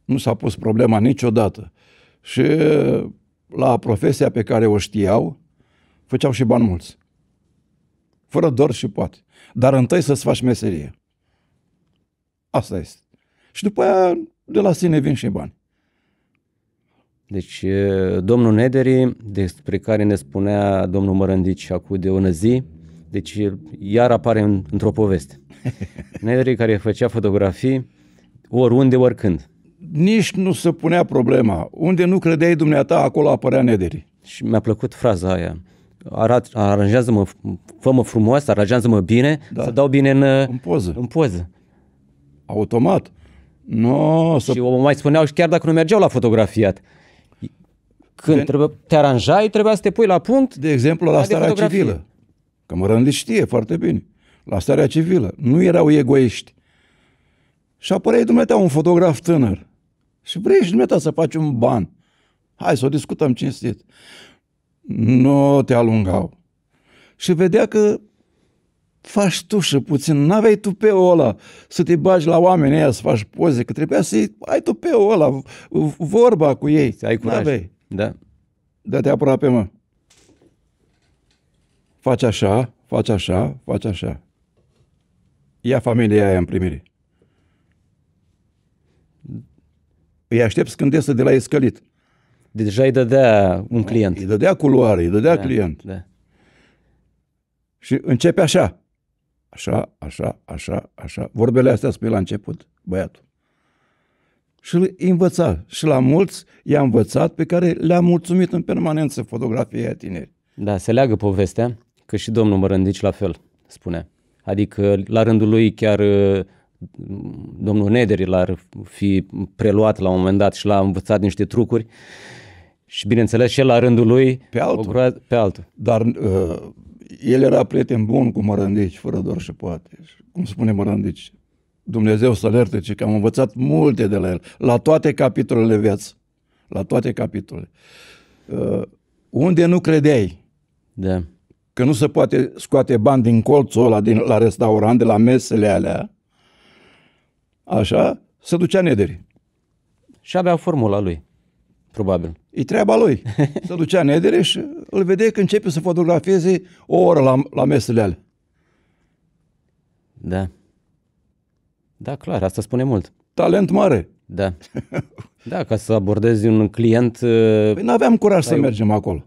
Nu s-a pus problema niciodată. Și la profesia pe care o știau, făceau și bani mulți. Fără dor și poate. Dar întâi să-ți faci meserie. Asta este. Și după aia de la sine vin și bani. Deci, ă, domnul Nederi, despre care ne spunea domnul Mărândici acum de o zi, deci iar apare în, într-o poveste. [laughs] Nedry care făcea fotografii oriunde, oricând. Nici nu se punea problema. Unde nu credeai dumneata, acolo apărea Nedry. Și mi-a plăcut fraza aia. Arat, aranjează-mă, fă-mă frumos, aranjează-mă bine, da. să dau bine în, în poză. În poză. Automat. No, să... Și o mai spuneau și chiar dacă nu mergeau la fotografiat. Când de... trebuie, te aranjai, trebuia să te pui la punct. De exemplu, la, la starea civilă. Cămărănli știe foarte bine. La starea civilă. Nu erau egoiști. Și apărea dumneata un fotograf tânăr. Și vrei și dumneata să faci un ban. Hai să o discutăm cinstit. Nu te alungau. Și vedea că faci tușă puțin, n-aveai tu pe ăla să te bagi la oameni ăia să faci poze, că trebuia să ai tu pe ăla, vorba cu ei. Să ai curaj. N-aveai. Da. Da, te aproape, mă faci așa, faci așa, faci așa. Ia familia aia în primire. Îi aștepți când iese de la escălit. Deci deja îi dădea un client. Îi dădea culoare, îi dădea da, client. Da. Și începe așa. Așa, așa, așa, așa. Vorbele astea spui la început, băiatul. Și îl învăța. Și la mulți i-a învățat pe care le-a mulțumit în permanență fotografia tineri. Da, se leagă povestea că și domnul Mărândici la fel spune. Adică, la rândul lui, chiar uh, domnul Nederi l-ar fi preluat la un moment dat și l-a învățat niște trucuri și, bineînțeles, și el la rândul lui pe altul. Cura, pe altul. Dar uh, el era prieten bun cu Mărândici, fără doar și poate. Cum spune Mărândici, Dumnezeu să lertece că am învățat multe de la el, la toate capitolele vieții. La toate capitolele. Uh, unde nu credeai, da că nu se poate scoate bani din colțul ăla, din, la restaurant, de la mesele alea, așa, se ducea nederi. Și avea formula lui, probabil. E treaba lui. [laughs] Se ducea nederi și îl vede că începe să fotografieze o oră la, la mesele alea. Da. Da, clar, asta spune mult. Talent mare. Da. [laughs] Da, ca să abordezi un client... Păi nu aveam curaj să mergem acolo.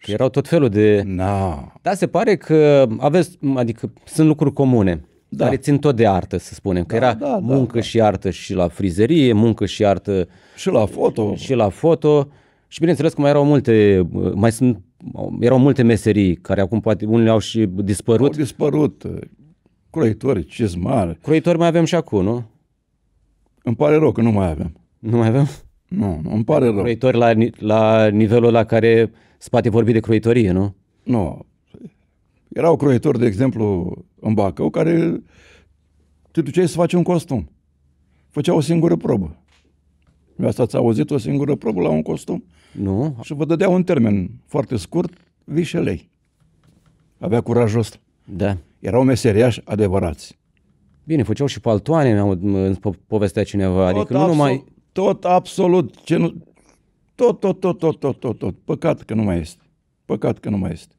Că erau tot felul de... No. Da, se pare că aveți, adică sunt lucruri comune da. care țin tot de artă, să spunem. Că da, era da, da muncă da, și artă și la frizerie, muncă și artă... Și la foto. Și la foto. Și bineînțeles că mai erau multe, mai sunt, erau multe meserii care acum poate unele au și dispărut. Au dispărut. Uh, croitori, cizmare. Croitori mai avem și acum, nu? Îmi pare rău că nu mai avem. Nu mai avem? Nu, nu îmi pare rău. Croitori la, la nivelul la care poate vorbi de croitorie, nu? Nu. Erau croitori, de exemplu, în Bacău, care te duceai să faci un costum. Făcea o singură probă. Eu asta ați auzit o singură probă la un costum? Nu. Și vă dădea un termen foarte scurt, vișelei. Avea curajul ăsta. Da. Erau meseriași adevărați. Bine, făceau și paltoane, mi-a povestea cineva. Tot adică nu numai... Tot absolut. Ce nu, tot, tot, tot, tot, tot, tot, tot. Păcat că nu mai este. Păcat că nu mai este.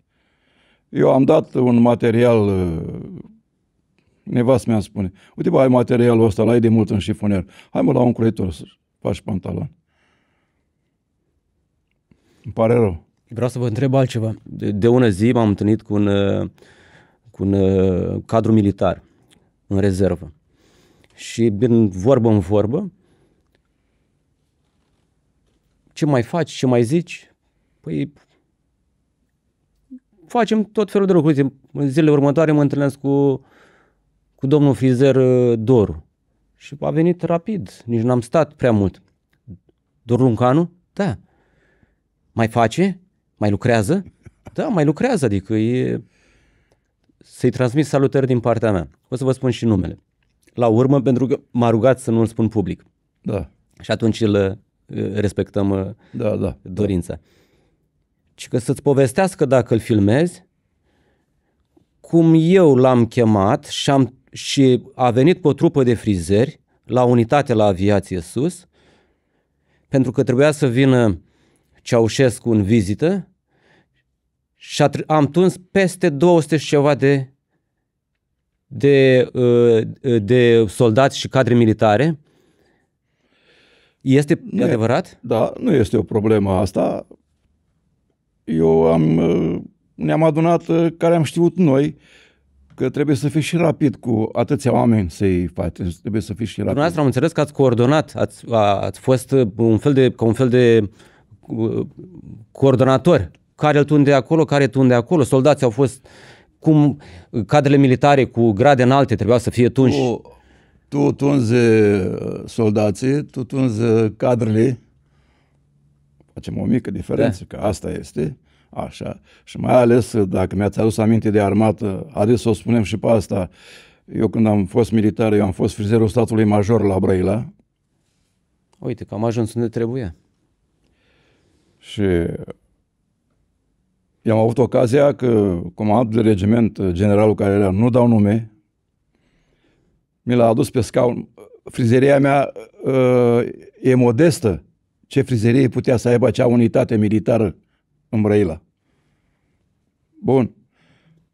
Eu am dat un material, uh, nevastă mi-a spune, uite bă, ai materialul ăsta, l-ai de mult în șifonier, hai mă la un croitor să faci pantalon. Îmi pare rău. Vreau să vă întreb altceva. De, de una zi m-am întâlnit cu un, uh, cu un uh, cadru militar în rezervă. Și din vorbă în vorbă, ce mai faci, ce mai zici? Păi facem tot felul de lucruri. În zilele următoare mă întâlnesc cu, cu domnul Fizer uh, Doru. Și a venit rapid, nici n-am stat prea mult. Doru Luncanu? Da. Mai face? Mai lucrează? Da, mai lucrează, adică e... Să-i transmit salutări din partea mea. O să vă spun și numele. La urmă, pentru că m-a rugat să nu-l spun public. Da. Și atunci îl, respectăm uh, da, da, da, dorința. Da. Ci că să-ți povestească dacă îl filmezi, cum eu l-am chemat și, am, și a venit cu o trupă de frizeri la unitate la aviație sus, pentru că trebuia să vină Ceaușescu în vizită și am tuns peste 200 și ceva de, de, uh, de soldați și cadre militare este nu adevărat? E, da, nu este o problemă asta. Eu am, ă, ne-am adunat ă, care am știut noi că trebuie să fii și rapid cu atâția oameni să-i faci, trebuie să fii și rapid. Dumneavoastră am înțeles că ați coordonat, ați, ați fost ă, un fel de, ca un fel de coordonator. Care îl tunde acolo, care tunde acolo. Soldații au fost cum cadrele militare cu grade înalte trebuiau să fie tunși. Cu tu tunzi uh, soldații, tu tunzi cadrele, facem o mică diferență, da. că asta este, așa. Și mai ales, uh, dacă mi-ați adus aminte de armată, adică să o spunem și pe asta, eu când am fost militar, eu am fost frizerul statului major la Brăila. Uite, că am ajuns unde trebuia. Și am avut ocazia că comandul de regiment, uh, generalul care era, nu dau nume, mi l-a adus pe scaun. Frizeria mea uh, e modestă. Ce frizerie putea să aibă acea unitate militară în Brăila? Bun.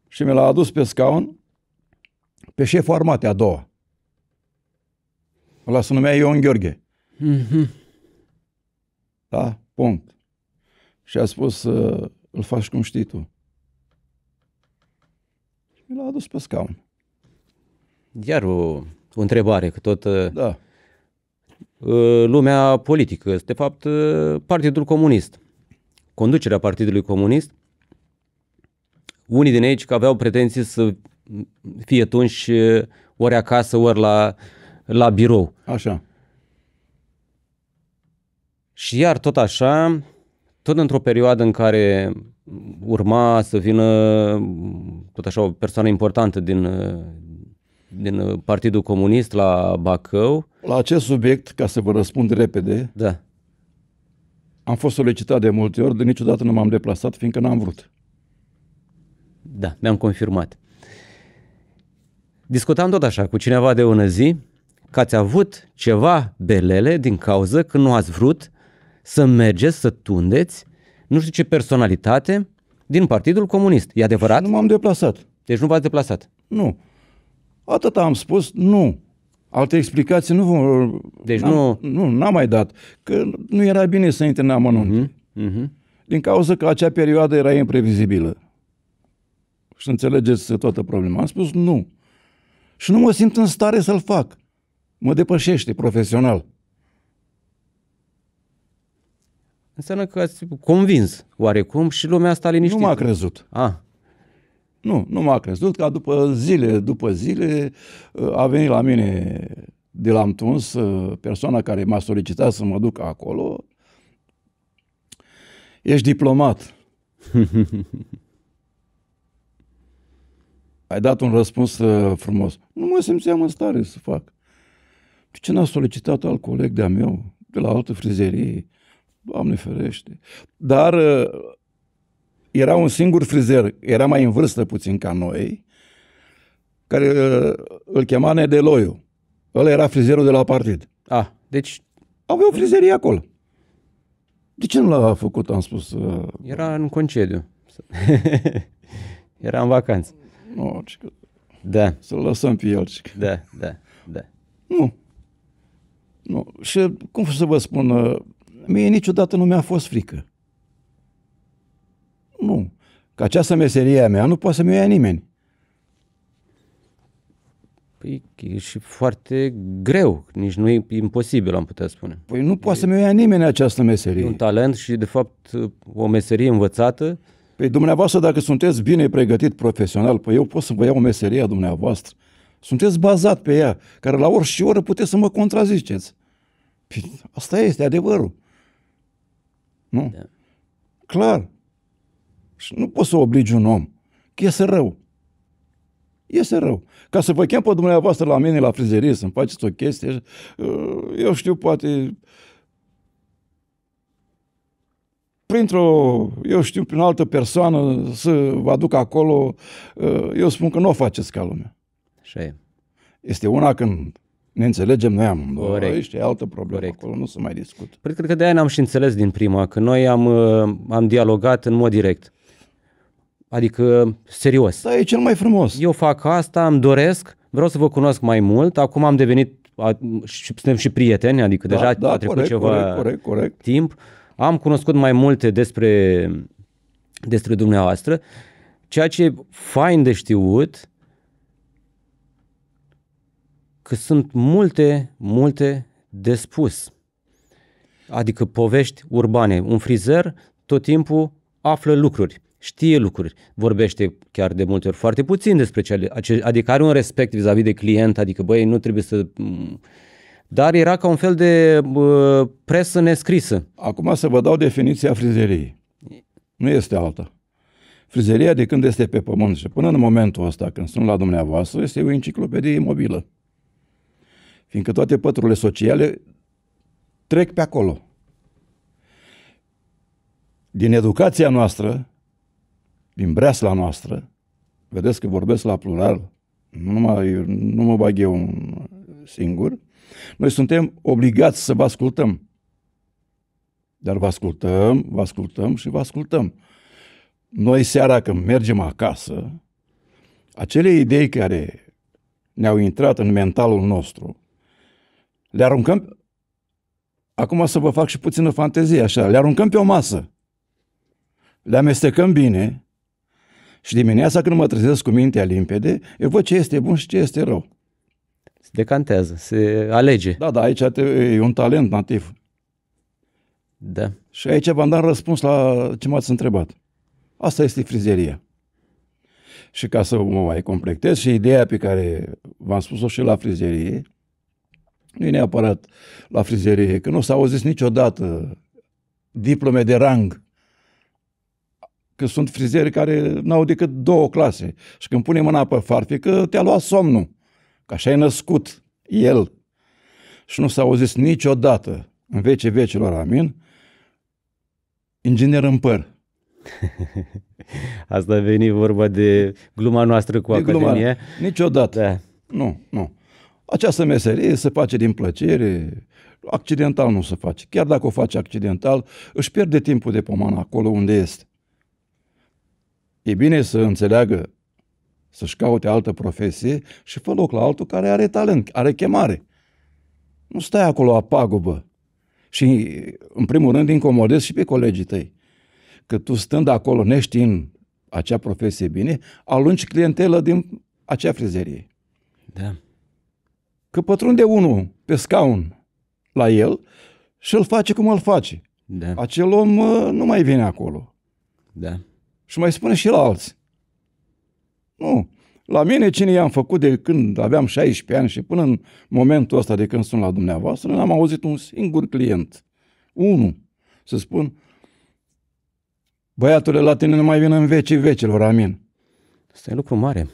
Și mi l-a adus pe scaun pe șeful armate a doua. Ăla se numea Ion Gheorghe. Mm-hmm. Da? Punct. Și a spus, uh, îl faci cum știi tu. Și mi l-a adus pe scaun. Iar o, o întrebare, că tot uh, da. Uh, lumea politică, de fapt uh, Partidul Comunist, conducerea Partidului Comunist, unii din aici că aveau pretenții să fie atunci ori acasă, ori la, la birou. Așa. Și iar tot așa, tot într-o perioadă în care urma să vină tot așa o persoană importantă din, din uh, Partidul Comunist la Bacău. La acest subiect, ca să vă răspund repede, da. am fost solicitat de multe ori, de niciodată nu m-am deplasat, fiindcă n-am vrut. Da, mi-am confirmat. Discutam tot așa cu cineva de ună zi că ați avut ceva belele din cauză că nu ați vrut să mergeți, să tundeți, nu știu ce personalitate, din Partidul Comunist. E adevărat? Nu m-am deplasat. Deci nu v-ați deplasat? Nu. Atât am spus, nu. Alte explicații nu vom... Deci am, nu... Nu, n-am mai dat. Că nu era bine să intre în amănunt. Uh-huh, uh-huh. Din cauza că acea perioadă era imprevizibilă. Și înțelegeți toată problema. Am spus nu. Și nu mă simt în stare să-l fac. Mă depășește profesional. Înseamnă că ați convins oarecum și lumea asta liniștită. Nu m-a crezut. A. Ah. Nu, nu m-a crezut, ca după zile, după zile, a venit la mine de la Amtuns, uh, persoana care m-a solicitat să mă duc acolo, ești diplomat. [laughs] Ai dat un răspuns uh, frumos. Nu mă simțeam în stare să fac. De ce n-a solicitat alt coleg de-a meu, de la altă frizerie? Doamne ferește. Dar uh, era un singur frizer, era mai în vârstă puțin ca noi, care uh, îl chema Nedeloiu. Ăla era frizerul de la partid. Ah, deci... Avea o frizerie acolo. De ce nu l-a făcut, am spus? Uh... Era în concediu. [laughs] era în vacanță. No, că... Da. Să-l lăsăm pe el. Cică. Da, da, da. Nu. Nu. Și cum să vă spun, uh, mie niciodată nu mi-a fost frică. Nu. Că această meserie a mea nu poate să-mi o ia nimeni. Păi e și foarte greu, nici nu e imposibil, am putea spune. Păi nu poate să-mi ia nimeni această meserie. E un talent și, de fapt, o meserie învățată. Păi dumneavoastră, dacă sunteți bine pregătit profesional, păi eu pot să vă iau meseria dumneavoastră. Sunteți bazat pe ea, care la orice oră puteți să mă contraziceți. Păi asta este adevărul. Nu? Da. Clar. Și nu poți să obligi un om. Că iese rău. Iese rău. Ca să vă chem pe dumneavoastră la mine la frizerie, să-mi faceți o chestie, uh, eu știu, poate printr-o, eu știu, prin altă persoană să vă aduc acolo, uh, eu spun că nu o faceți ca lumea. Așa Este una când ne înțelegem noi am. Corect. e altă problemă Corect. acolo, nu se mai discut. Cred, cred că de-aia ne-am și înțeles din prima, că noi am, uh, am dialogat în mod direct. Adică, serios. Da, e cel mai frumos. Eu fac asta, îmi doresc, vreau să vă cunosc mai mult. Acum am devenit a, și, suntem și prieteni, adică da, deja da, a trecut corect, ceva corect, corect, corect. timp. Am cunoscut mai multe despre, despre dumneavoastră. Ceea ce e fain de știut, că sunt multe, multe de spus. Adică povești urbane. Un frizer tot timpul află lucruri știe lucruri, vorbește chiar de multe ori foarte puțin despre ce, adică are un respect vis-a-vis de client, adică băi, nu trebuie să... Dar era ca un fel de presă nescrisă. Acum să vă dau definiția frizeriei. Nu este alta. Frizeria de când este pe pământ și până în momentul ăsta, când sunt la dumneavoastră, este o enciclopedie imobilă. Fiindcă toate păturile sociale trec pe acolo. Din educația noastră, din breasla noastră, vedeți că vorbesc la plural, nu, numai, nu mă bag eu singur, noi suntem obligați să vă ascultăm. Dar vă ascultăm, vă ascultăm și vă ascultăm. Noi seara când mergem acasă, acele idei care ne-au intrat în mentalul nostru, le aruncăm, acum să vă fac și puțină fantezie așa, le aruncăm pe o masă, le amestecăm bine și dimineața când mă trezesc cu mintea limpede, eu văd ce este bun și ce este rău. Se decantează, se alege. Da, da, aici e un talent nativ. Da. Și aici v-am dat răspuns la ce m-ați întrebat. Asta este frizeria. Și ca să mă mai completez și ideea pe care v-am spus-o și la frizerie, nu e neapărat la frizerie, că nu s-a auzit niciodată diplome de rang că sunt frizeri care n-au decât două clase și când pune mâna pe farfică, te-a luat somnul, că așa e născut el. Și nu s-a auzit niciodată, în vece vecilor, amin, inginer în păr. [laughs] Asta a venit vorba de gluma noastră cu de Academie. Gluma. Niciodată. Da. Nu, nu. Această meserie se face din plăcere, accidental nu se face. Chiar dacă o face accidental, își pierde timpul de pomană acolo unde este. E bine să înțeleagă, să-și caute altă profesie și fă loc la altul care are talent, are chemare. Nu stai acolo a pagubă. Și, în primul rând, incomodezi și pe colegii tăi. Că tu, stând acolo, neștiind acea profesie bine, alungi clientelă din acea frizerie. Da. Că pătrunde unul pe scaun la el și îl face cum îl face. Da. Acel om uh, nu mai vine acolo. Da. Și mai spune și la alții. Nu. La mine, cine i-am făcut de când aveam 16 ani și până în momentul ăsta de când sunt la dumneavoastră, n-am auzit un singur client. Unu, Să spun, băiatule, la tine nu mai vin în vecii vecilor, amin. Asta e lucru mare.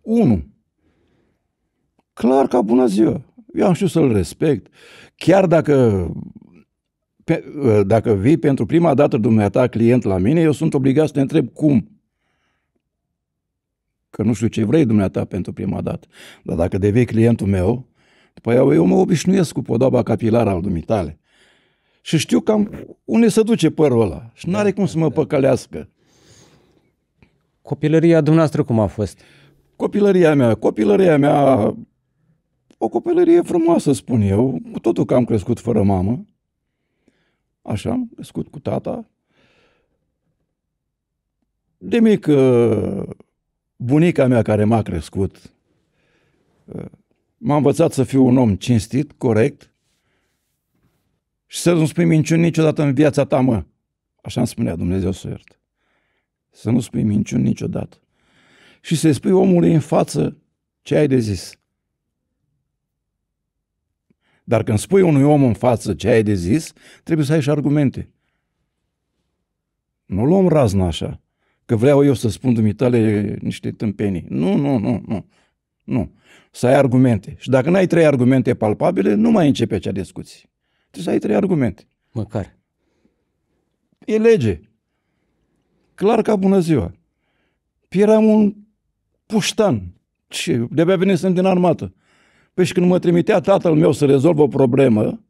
Unu. Clar ca bună ziua. Eu am știut să-l respect. Chiar dacă pe, uh, dacă vii pentru prima dată dumneata client la mine, eu sunt obligat să te întreb cum. Că nu știu ce vrei dumneata pentru prima dată. Dar dacă devii clientul meu, după aia eu mă obișnuiesc cu podoaba capilară al dumitale. Și știu cam unde se duce părul ăla. Și nu are cum să mă da. păcălească. Copilăria dumneavoastră cum a fost? Copilăria mea, copilăria mea, o copilărie frumoasă, spun eu. Cu totul că am crescut fără mamă. Așa am crescut cu tata. De mic, uh, bunica mea care m-a crescut, uh, m-a învățat să fiu un om cinstit, corect și să nu spui minciuni niciodată în viața ta, mă. Așa îmi spunea Dumnezeu să iert. Să nu spui minciuni niciodată. Și să-i spui omului în față ce ai de zis. Dar când spui unui om în față ce ai de zis, trebuie să ai și argumente. Nu luăm razna așa, că vreau eu să spun dumitale niște tâmpenii. Nu, nu, nu, nu. Nu. Să ai argumente. Și dacă n-ai trei argumente palpabile, nu mai începe acea discuție. Trebuie să ai trei argumente. Măcar. E lege. Clar ca bună ziua. Eram un puștan. Și De-abia vine sunt din armată. Păi și când mă trimitea tatăl meu să rezolv o problemă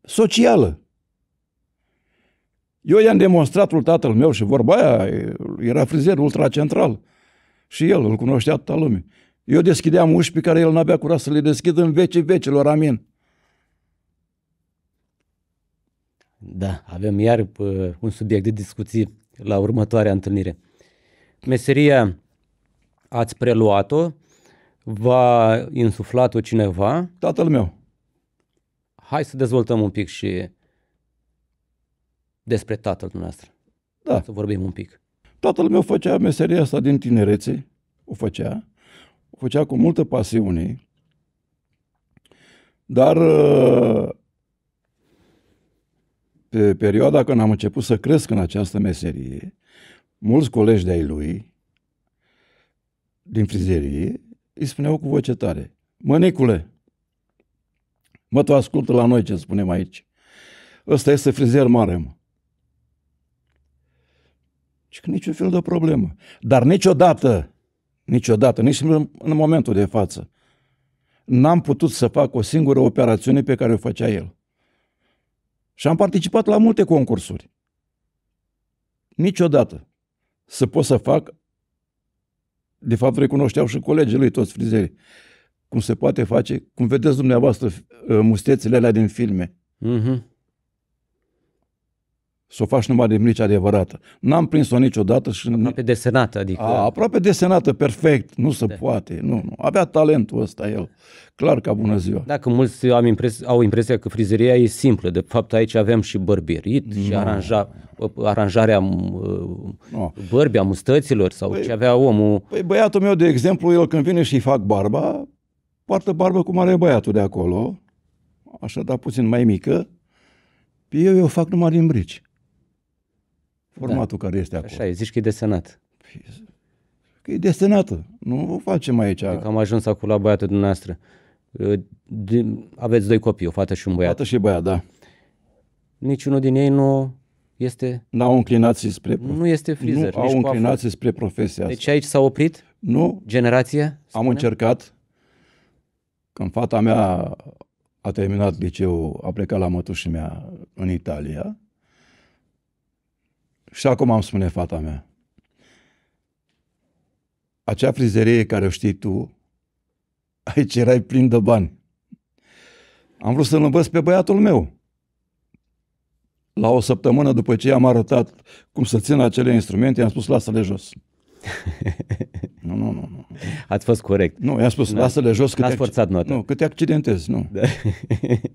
socială, eu i-am demonstrat lui tatăl meu și vorba aia, era frizer ultracentral și el îl cunoștea atâta lume. Eu deschideam uși pe care el n-avea curaj să le deschid în vecii vecilor, amin. Da, avem iar uh, un subiect de discuții la următoarea întâlnire. Meseria ați preluat-o v-a insuflat-o cineva? Tatăl meu. Hai să dezvoltăm un pic și despre tatăl dumneavoastră. Da. Să vorbim un pic. Tatăl meu făcea meseria asta din tinerețe, o făcea, o făcea cu multă pasiune, dar uh, pe perioada când am început să cresc în această meserie, mulți colegi de-ai lui, din frizerie, îi spuneau cu voce tare, Mănicule, mă tu ascultă la noi ce spunem aici. Ăsta este frizer mare, mă. Și că niciun fel de problemă. Dar niciodată, niciodată, nici în momentul de față, n-am putut să fac o singură operațiune pe care o făcea el. Și am participat la multe concursuri. Niciodată să pot să fac de fapt recunoșteau și colegii lui toți frizerii, cum se poate face, cum vedeți dumneavoastră uh, mustețele alea din filme. Uh-huh să o faci numai din nici adevărată. N-am prins-o niciodată. Și aproape desenată, adică... A, aproape desenată, perfect, nu se da. poate, nu, nu. Avea talentul ăsta el, clar ca bună ziua. Dacă mulți am impres, au impresia că frizeria e simplă, de fapt aici avem și bărbierit no. și aranja, aranjarea no. Uh, bărbii, a mustăților sau păi, ce avea omul. Păi băiatul meu, de exemplu, el când vine și fac barba, poartă barbă cum are băiatul de acolo, așa, dar puțin mai mică, eu, eu fac numai din brici formatul da. care este acolo. Așa e, zici că e desenat. Că e desenată, nu o facem aici. Că am ajuns acolo la băiatul dumneavoastră. Ă, aveți doi copii, o fată și un băiat. Fată și băiat, da. Niciunul din ei nu este... Nu au înclinații spre... Prof... Nu este frizer. Nu au înclinații spre profesia deci asta. Deci aici s-a oprit? Nu. Generația. Spune? Am încercat. Când fata mea a terminat liceul, a plecat la mătușii mea în Italia, și acum am spune fata mea, acea frizerie care o știi tu, aici erai plin de bani. Am vrut să-l învăț pe băiatul meu. La o săptămână după ce i-am arătat cum să țin acele instrumente, i-am spus lasă-le jos. [laughs] nu, nu, nu, nu. Ați fost corect. Nu, i-am spus da. lasă-le jos. N-ați forțat nota. Nu, că te accidentezi, nu. Da.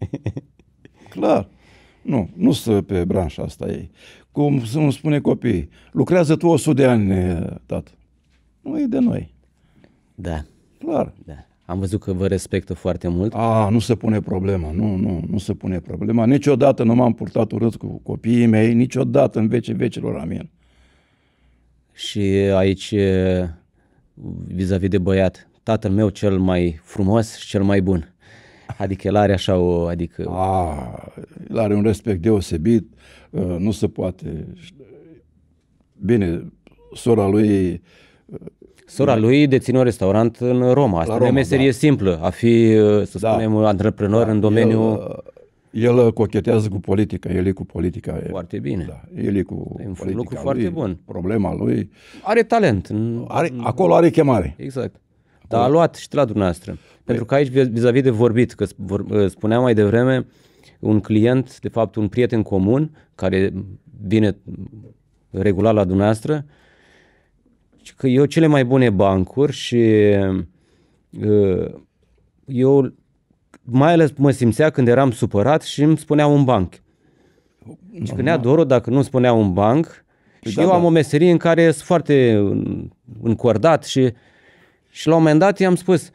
[laughs] Clar. Nu, nu sunt pe branșa asta ei cum îmi spune copiii, lucrează tu 100 de ani, eh, tată. Nu e de noi. Da. Clar. Da. Am văzut că vă respectă foarte mult. A, nu se pune problema, nu, nu, nu se pune problema. Niciodată nu m-am purtat urât cu copiii mei, niciodată în vece vecilor am el. Și aici, eh, vis-a-vis de băiat, tatăl meu cel mai frumos și cel mai bun. Adică el are așa o, adică... A, el are un respect deosebit, Uh, nu se poate. Bine, sora lui... Uh, sora lui deține un restaurant în Roma. Asta Roma, e meserie da. simplă, a fi, uh, să da. spunem, antreprenor da. în domeniul... El, el cochetează cu politica, el e cu politica. Foarte bine. Da, el e cu e un politica lucru lui, foarte bun. problema lui. Are talent. Are, acolo are chemare. Exact. Dar a luat și de la dumneavoastră. Păi- Pentru că aici, vis-a-vis de vorbit, că spuneam mai devreme, uh, un client, de fapt un prieten comun, care vine regulat la dumneavoastră, că eu cele mai bune bancuri și uh, eu mai ales mă simțea când eram supărat și îmi spunea un banc. Și când Doru, dacă nu spunea un banc, păi și da, eu am da. o meserie în care sunt foarte încordat și, și la un moment dat i-am spus,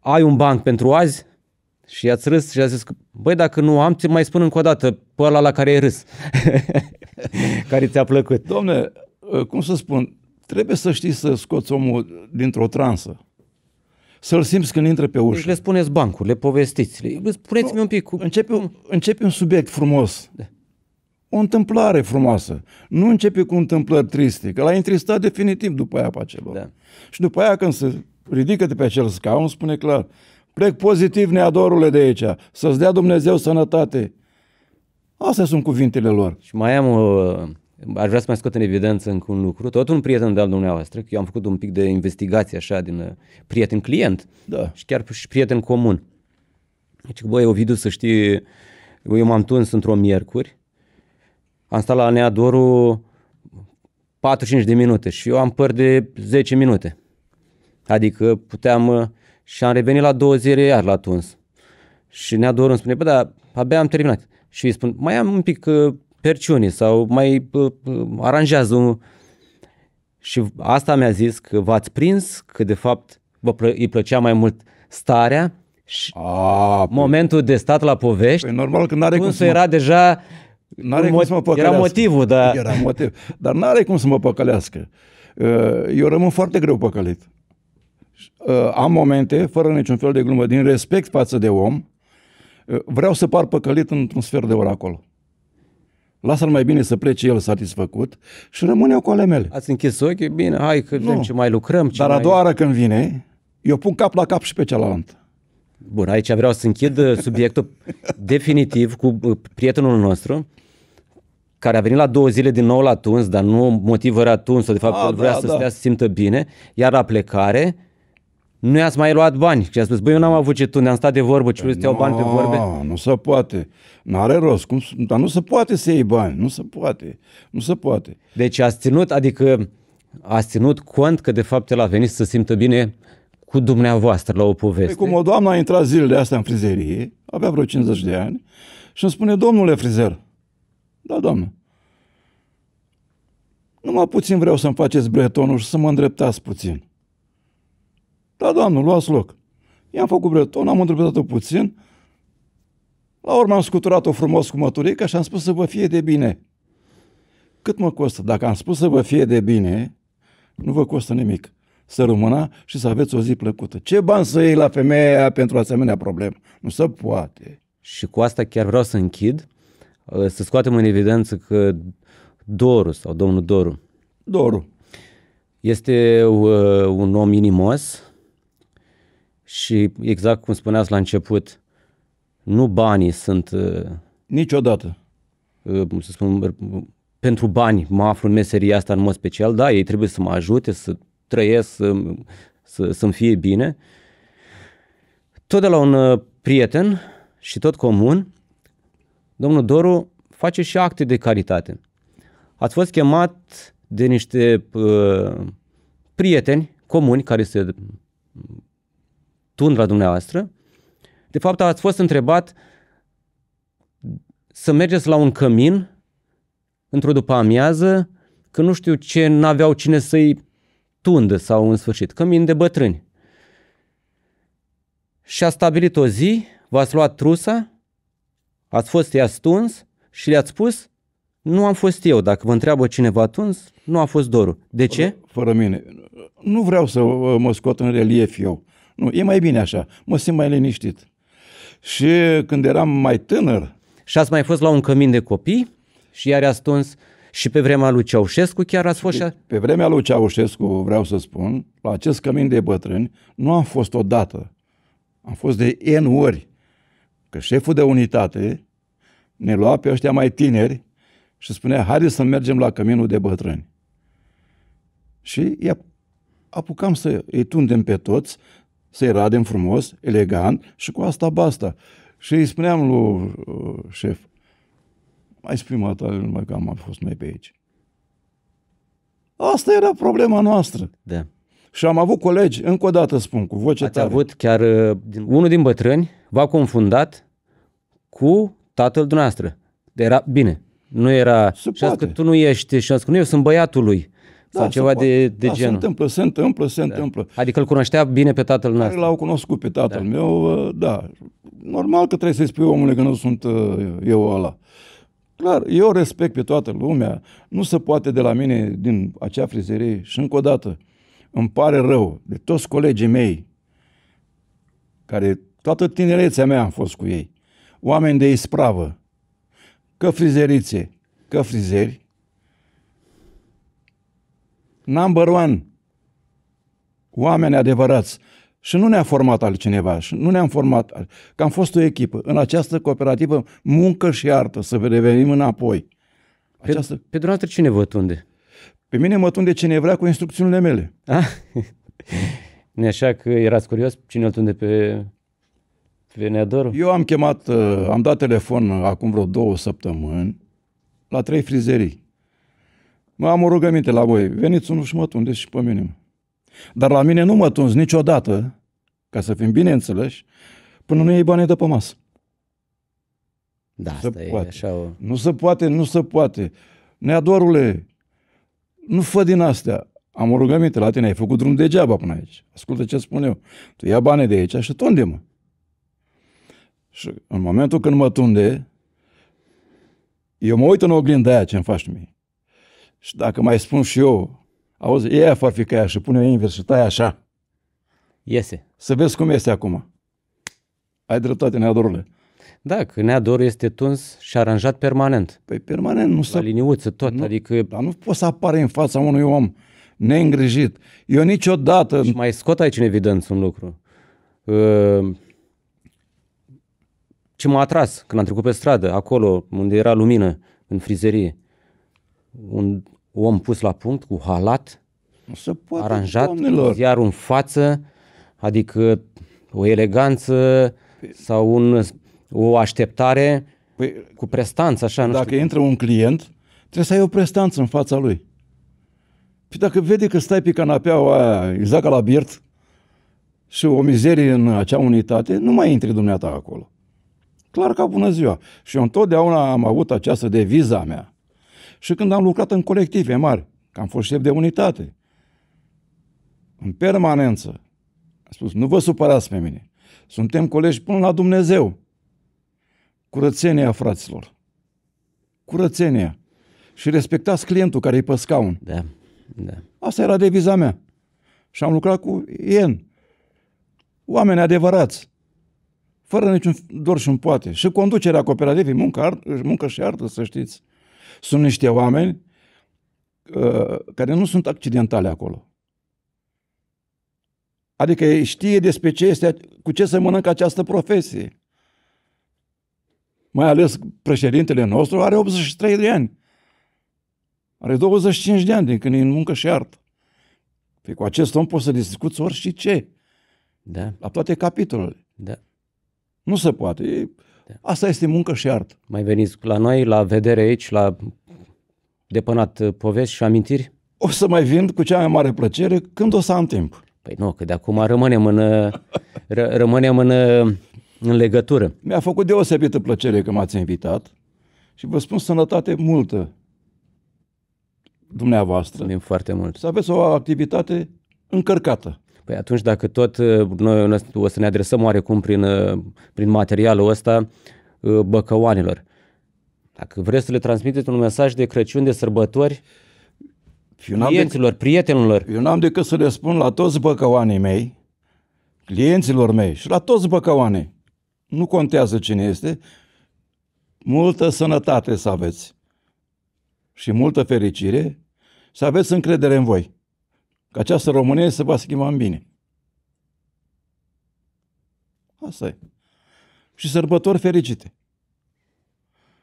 ai un banc pentru azi? Și i-ați râs și a zis, băi, dacă nu am, ți mai spun încă o dată pe ăla la care ai râs, [laughs] care ți-a plăcut. Domne, uh, cum să spun, trebuie să știi să scoți omul dintr-o transă. Să-l simți când intră pe ușă. Deci le spuneți bancuri, le povestiți. Le... Spuneți-mi un pic. Cu... Începe, începe un subiect frumos. Da. O întâmplare frumoasă. Nu începe cu întâmplări triste, că l a întristat definitiv după aia pe acel Da. Și după aia când se ridică de pe acel scaun, spune clar, Plec pozitiv, neadorule, de aici. Să-ți dea Dumnezeu sănătate. Astea sunt cuvintele lor. Și mai am o... Uh, aș vrea să mai scot în evidență încă un lucru. Tot un prieten de-al dumneavoastră, că eu am făcut un pic de investigație așa din uh, prieten-client da. și chiar și prieten comun. Deci, băi, Ovidiu, să știi, eu m-am tuns într-o miercuri, am stat la Neadoru 45 de minute și eu am păr de 10 minute. Adică puteam uh, și am revenit la două zile iar la Tuns. Și ne-a îmi spune, bă, da, abia am terminat. Și îi spun, mai am un pic uh, perciune sau mai uh, uh, aranjează un... Și asta mi-a zis că v-ați prins, că de fapt vă plă- îi plăcea mai mult starea și A, păi- momentul de stat la povești. E păi normal că n-are cum să mă... era deja N-are cum să mă păcălească. Era motivul, dar... Era motiv. Dar n-are cum să mă păcălească. Uh, eu rămân foarte greu păcălit. Uh, am momente, fără niciun fel de glumă, din respect față de om, uh, vreau să par păcălit într-un sfert de oră acolo. Lasă-l mai bine să plece el satisfăcut și rămâne eu cu ale mele. Ați închis ochii? Bine, hai că nu. ce mai lucrăm. Ce Dar mai... a doua oară când vine, eu pun cap la cap și pe cealaltă. Bun, aici vreau să închid uh, subiectul [laughs] definitiv cu prietenul nostru care a venit la două zile din nou la tuns, dar nu motiv era tuns, de fapt a, da, vrea da, să da. stea să simtă bine, iar la plecare nu i-ați mai luat bani. Și a spus, băi, eu n-am avut ce tu, ne-am stat de vorbă, ce îți iau bani pe vorbe. Nu se poate. N-are rost. Cum, dar nu se poate să iei bani. Nu se poate. Nu se poate. Deci ați ținut, adică ați ținut cont că de fapt el a venit să simtă bine cu dumneavoastră la o poveste. Păi cum o doamnă a intrat zilele astea în frizerie, avea vreo 50 de ani, și îmi spune, domnule frizer, da, doamnă, numai puțin vreau să-mi faceți bretonul și să mă îndreptați puțin. Da, doamnă, luați loc. I-am făcut breton, am întrebat-o puțin, la urmă am scuturat-o frumos cu măturica și am spus să vă fie de bine. Cât mă costă? Dacă am spus să vă fie de bine, nu vă costă nimic. Să rămâna și să aveți o zi plăcută. Ce bani să iei la femeia pentru asemenea problemă? Nu se poate. Și cu asta chiar vreau să închid, ă, să scoatem în evidență că Doru sau domnul Doru. Doru. Este ă, un om inimos, și exact cum spuneați la început, nu banii sunt... Uh, Niciodată. Uh, să spun, uh, pentru bani mă aflu în meseria asta în mod special, da, ei trebuie să mă ajute, să trăiesc, să, să, să-mi fie bine. Tot de la un prieten și tot comun, domnul Doru face și acte de caritate. Ați fost chemat de niște uh, prieteni comuni care se tundra dumneavoastră, de fapt ați fost întrebat să mergeți la un cămin într-o după amiază, că nu știu ce, n-aveau cine să-i tundă sau în sfârșit, cămin de bătrâni. Și a stabilit o zi, v-ați luat trusa, ați fost ea stuns și le-ați spus, nu am fost eu. Dacă vă întreabă cineva tuns, nu a fost Doru. De ce? Fără mine. Nu vreau să uh, mă scot în relief eu. Nu, e mai bine așa. Mă simt mai liniștit. Și când eram mai tânăr... Și ați mai fost la un cămin de copii și iar ați tuns și pe vremea lui Ceaușescu chiar ați fost... Pe, pe vremea lui Ceaușescu, vreau să spun, la acest cămin de bătrâni nu am fost odată. Am fost de N ori. Că șeful de unitate ne lua pe ăștia mai tineri și spunea, haide să mergem la căminul de bătrâni. Și i apucam să îi tundem pe toți să-i radem frumos, elegant și cu asta basta. Și îi spuneam lui uh, șef, mai spui matale, numai că am fost noi pe aici. Asta era problema noastră. Da. Și am avut colegi, încă o dată spun, cu voce Ați tare. avut chiar uh, din, unul din bătrâni v-a confundat cu tatăl dumneavoastră. Era bine. Nu era. și că tu nu ești. Și că nu, eu sunt băiatul lui. Da, sau ceva de, de da, genul. se întâmplă, se întâmplă, se da. întâmplă. Adică îl cunoștea bine pe tatăl da, nostru. l-au cunoscut pe tatăl da. meu, uh, da. Normal că trebuie să-i spui omule că nu sunt uh, eu ăla. Clar, eu respect pe toată lumea. Nu se poate de la mine, din acea frizerie, și încă o dată, îmi pare rău de toți colegii mei, care toată tinerețea mea am fost cu ei, oameni de ispravă, că frizerițe, că frizeri, number one, oameni adevărați. Și nu ne-a format altcineva, și nu ne-am format, că am fost o echipă. În această cooperativă, muncă și artă, să revenim înapoi. Această... Pe, pe dumneavoastră cine vă tunde? Pe mine mă tunde cine vrea cu instrucțiunile mele. Ah? [laughs] nu așa că erați curios cine îl tunde pe, pe Neadoru? Eu am chemat, uh, am dat telefon uh, acum vreo două săptămâni la trei frizerii. Mă, am o rugăminte la voi. Veniți unul și mă tundeți și pe mine. Dar la mine nu mă tunzi niciodată, ca să fim bineînțeleși, până nu iei banii de pe masă. Da, nu asta se poate. E așa o... Nu se poate, nu se poate. Neadorule, nu fă din astea. Am o rugăminte la tine, ai făcut drum degeaba până aici. Ascultă ce spun eu. Tu ia bani de aici și tunde-mă. Și în momentul când mă tunde, eu mă uit în oglinda aia ce-mi faci mie. Și dacă mai spun și eu, auzi, e farficaia și pune invers și tai așa. Iese. Să vezi cum este acum. Ai dreptate, neadorule. Da, că neadorul este tuns și aranjat permanent. Păi permanent, nu să... La liniuță, tot, nu, adică... Dar nu poți să apare în fața unui om neîngrijit. Eu niciodată... Și mai scot aici în evidență un lucru. Ă, ce m-a atras când am trecut pe stradă, acolo unde era lumină, în frizerie, un om pus la punct cu halat, se poate, aranjat, iar ziarul în față, adică o eleganță păi, sau un, o așteptare păi, cu prestanță, așa. Nu dacă știu. intră un client, trebuie să ai o prestanță în fața lui. Și păi dacă vede că stai pe canapea aia, exact ca la birt, și o mizerie în acea unitate, nu mai intri dumneata acolo. Clar ca bună ziua. Și eu întotdeauna am avut această deviza mea și când am lucrat în colective mari, că am fost șef de unitate, în permanență, a spus, nu vă supărați pe mine, suntem colegi până la Dumnezeu. Curățenia, fraților. Curățenia. Și respectați clientul care e pe scaun. Da, da. Asta era deviza mea. Și am lucrat cu ien. Oameni adevărați. Fără niciun dor și un poate. Și conducerea cooperativei muncă, muncă și artă, să știți. Sunt niște oameni uh, care nu sunt accidentale acolo. Adică știe despre ce este, cu ce să mănâncă această profesie. Mai ales președintele nostru are 83 de ani. Are 25 de ani din când e în muncă și artă. Păi cu acest om poți să discuți orice ce. Da. La toate capitolele. Da. Nu se poate. E Asta este muncă și artă. Mai veniți la noi, la vedere aici, la depănat uh, povești și amintiri? O să mai vin cu cea mai mare plăcere când o să am timp. Păi nu, că de acum rămânem în, uh, ră, rămânem în, uh, în legătură. Mi-a făcut deosebită plăcere că m-ați invitat și vă spun sănătate multă dumneavoastră. Mulțumim foarte mult. Să aveți o activitate încărcată. Păi atunci dacă tot uh, noi o să ne adresăm oarecum prin, uh, prin materialul ăsta uh, băcăoanilor, dacă vreți să le transmiteți un mesaj de Crăciun, de sărbători, eu clienților, dec- prietenilor. Eu n-am decât să le spun la toți băcăoanii mei, clienților mei și la toți băcăoanii, nu contează cine este, multă sănătate să aveți și multă fericire, să aveți încredere în voi că această Românie se va schimba în bine. Asta e. Și sărbători fericite.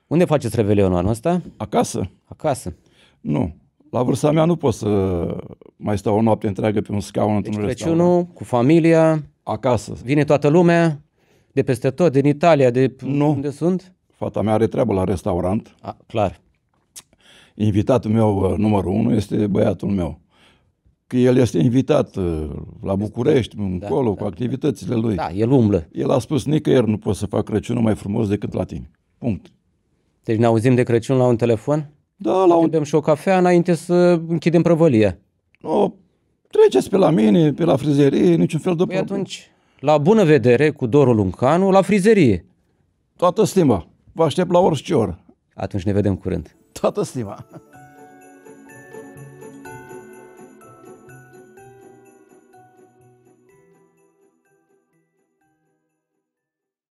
Unde faceți revelionul anul ăsta? Acasă. Acasă. Nu. La vârsta mea nu pot să mai stau o noapte întreagă pe un scaun deci într-un Crăciunul, restaurant. cu familia. Acasă. Vine toată lumea, de peste tot, din Italia, de nu. unde sunt? Fata mea are treabă la restaurant. A, clar. Invitatul meu uh, numărul unu este băiatul meu că el este invitat uh, la București, da, încolo, da, cu da. activitățile lui. Da, el umblă. El a spus, nicăieri nu pot să fac Crăciunul mai frumos decât la tine. Punct. Deci ne auzim de Crăciun la un telefon? Da, la un... Bem și o cafea înainte să închidem prăvălie. Nu, treceți pe la mine, pe la frizerie, niciun fel de păi problemă. atunci, la bună vedere cu Dorul Luncanu, la frizerie. Toată stima. Vă aștept la orice oră. Atunci ne vedem curând. Toată stima.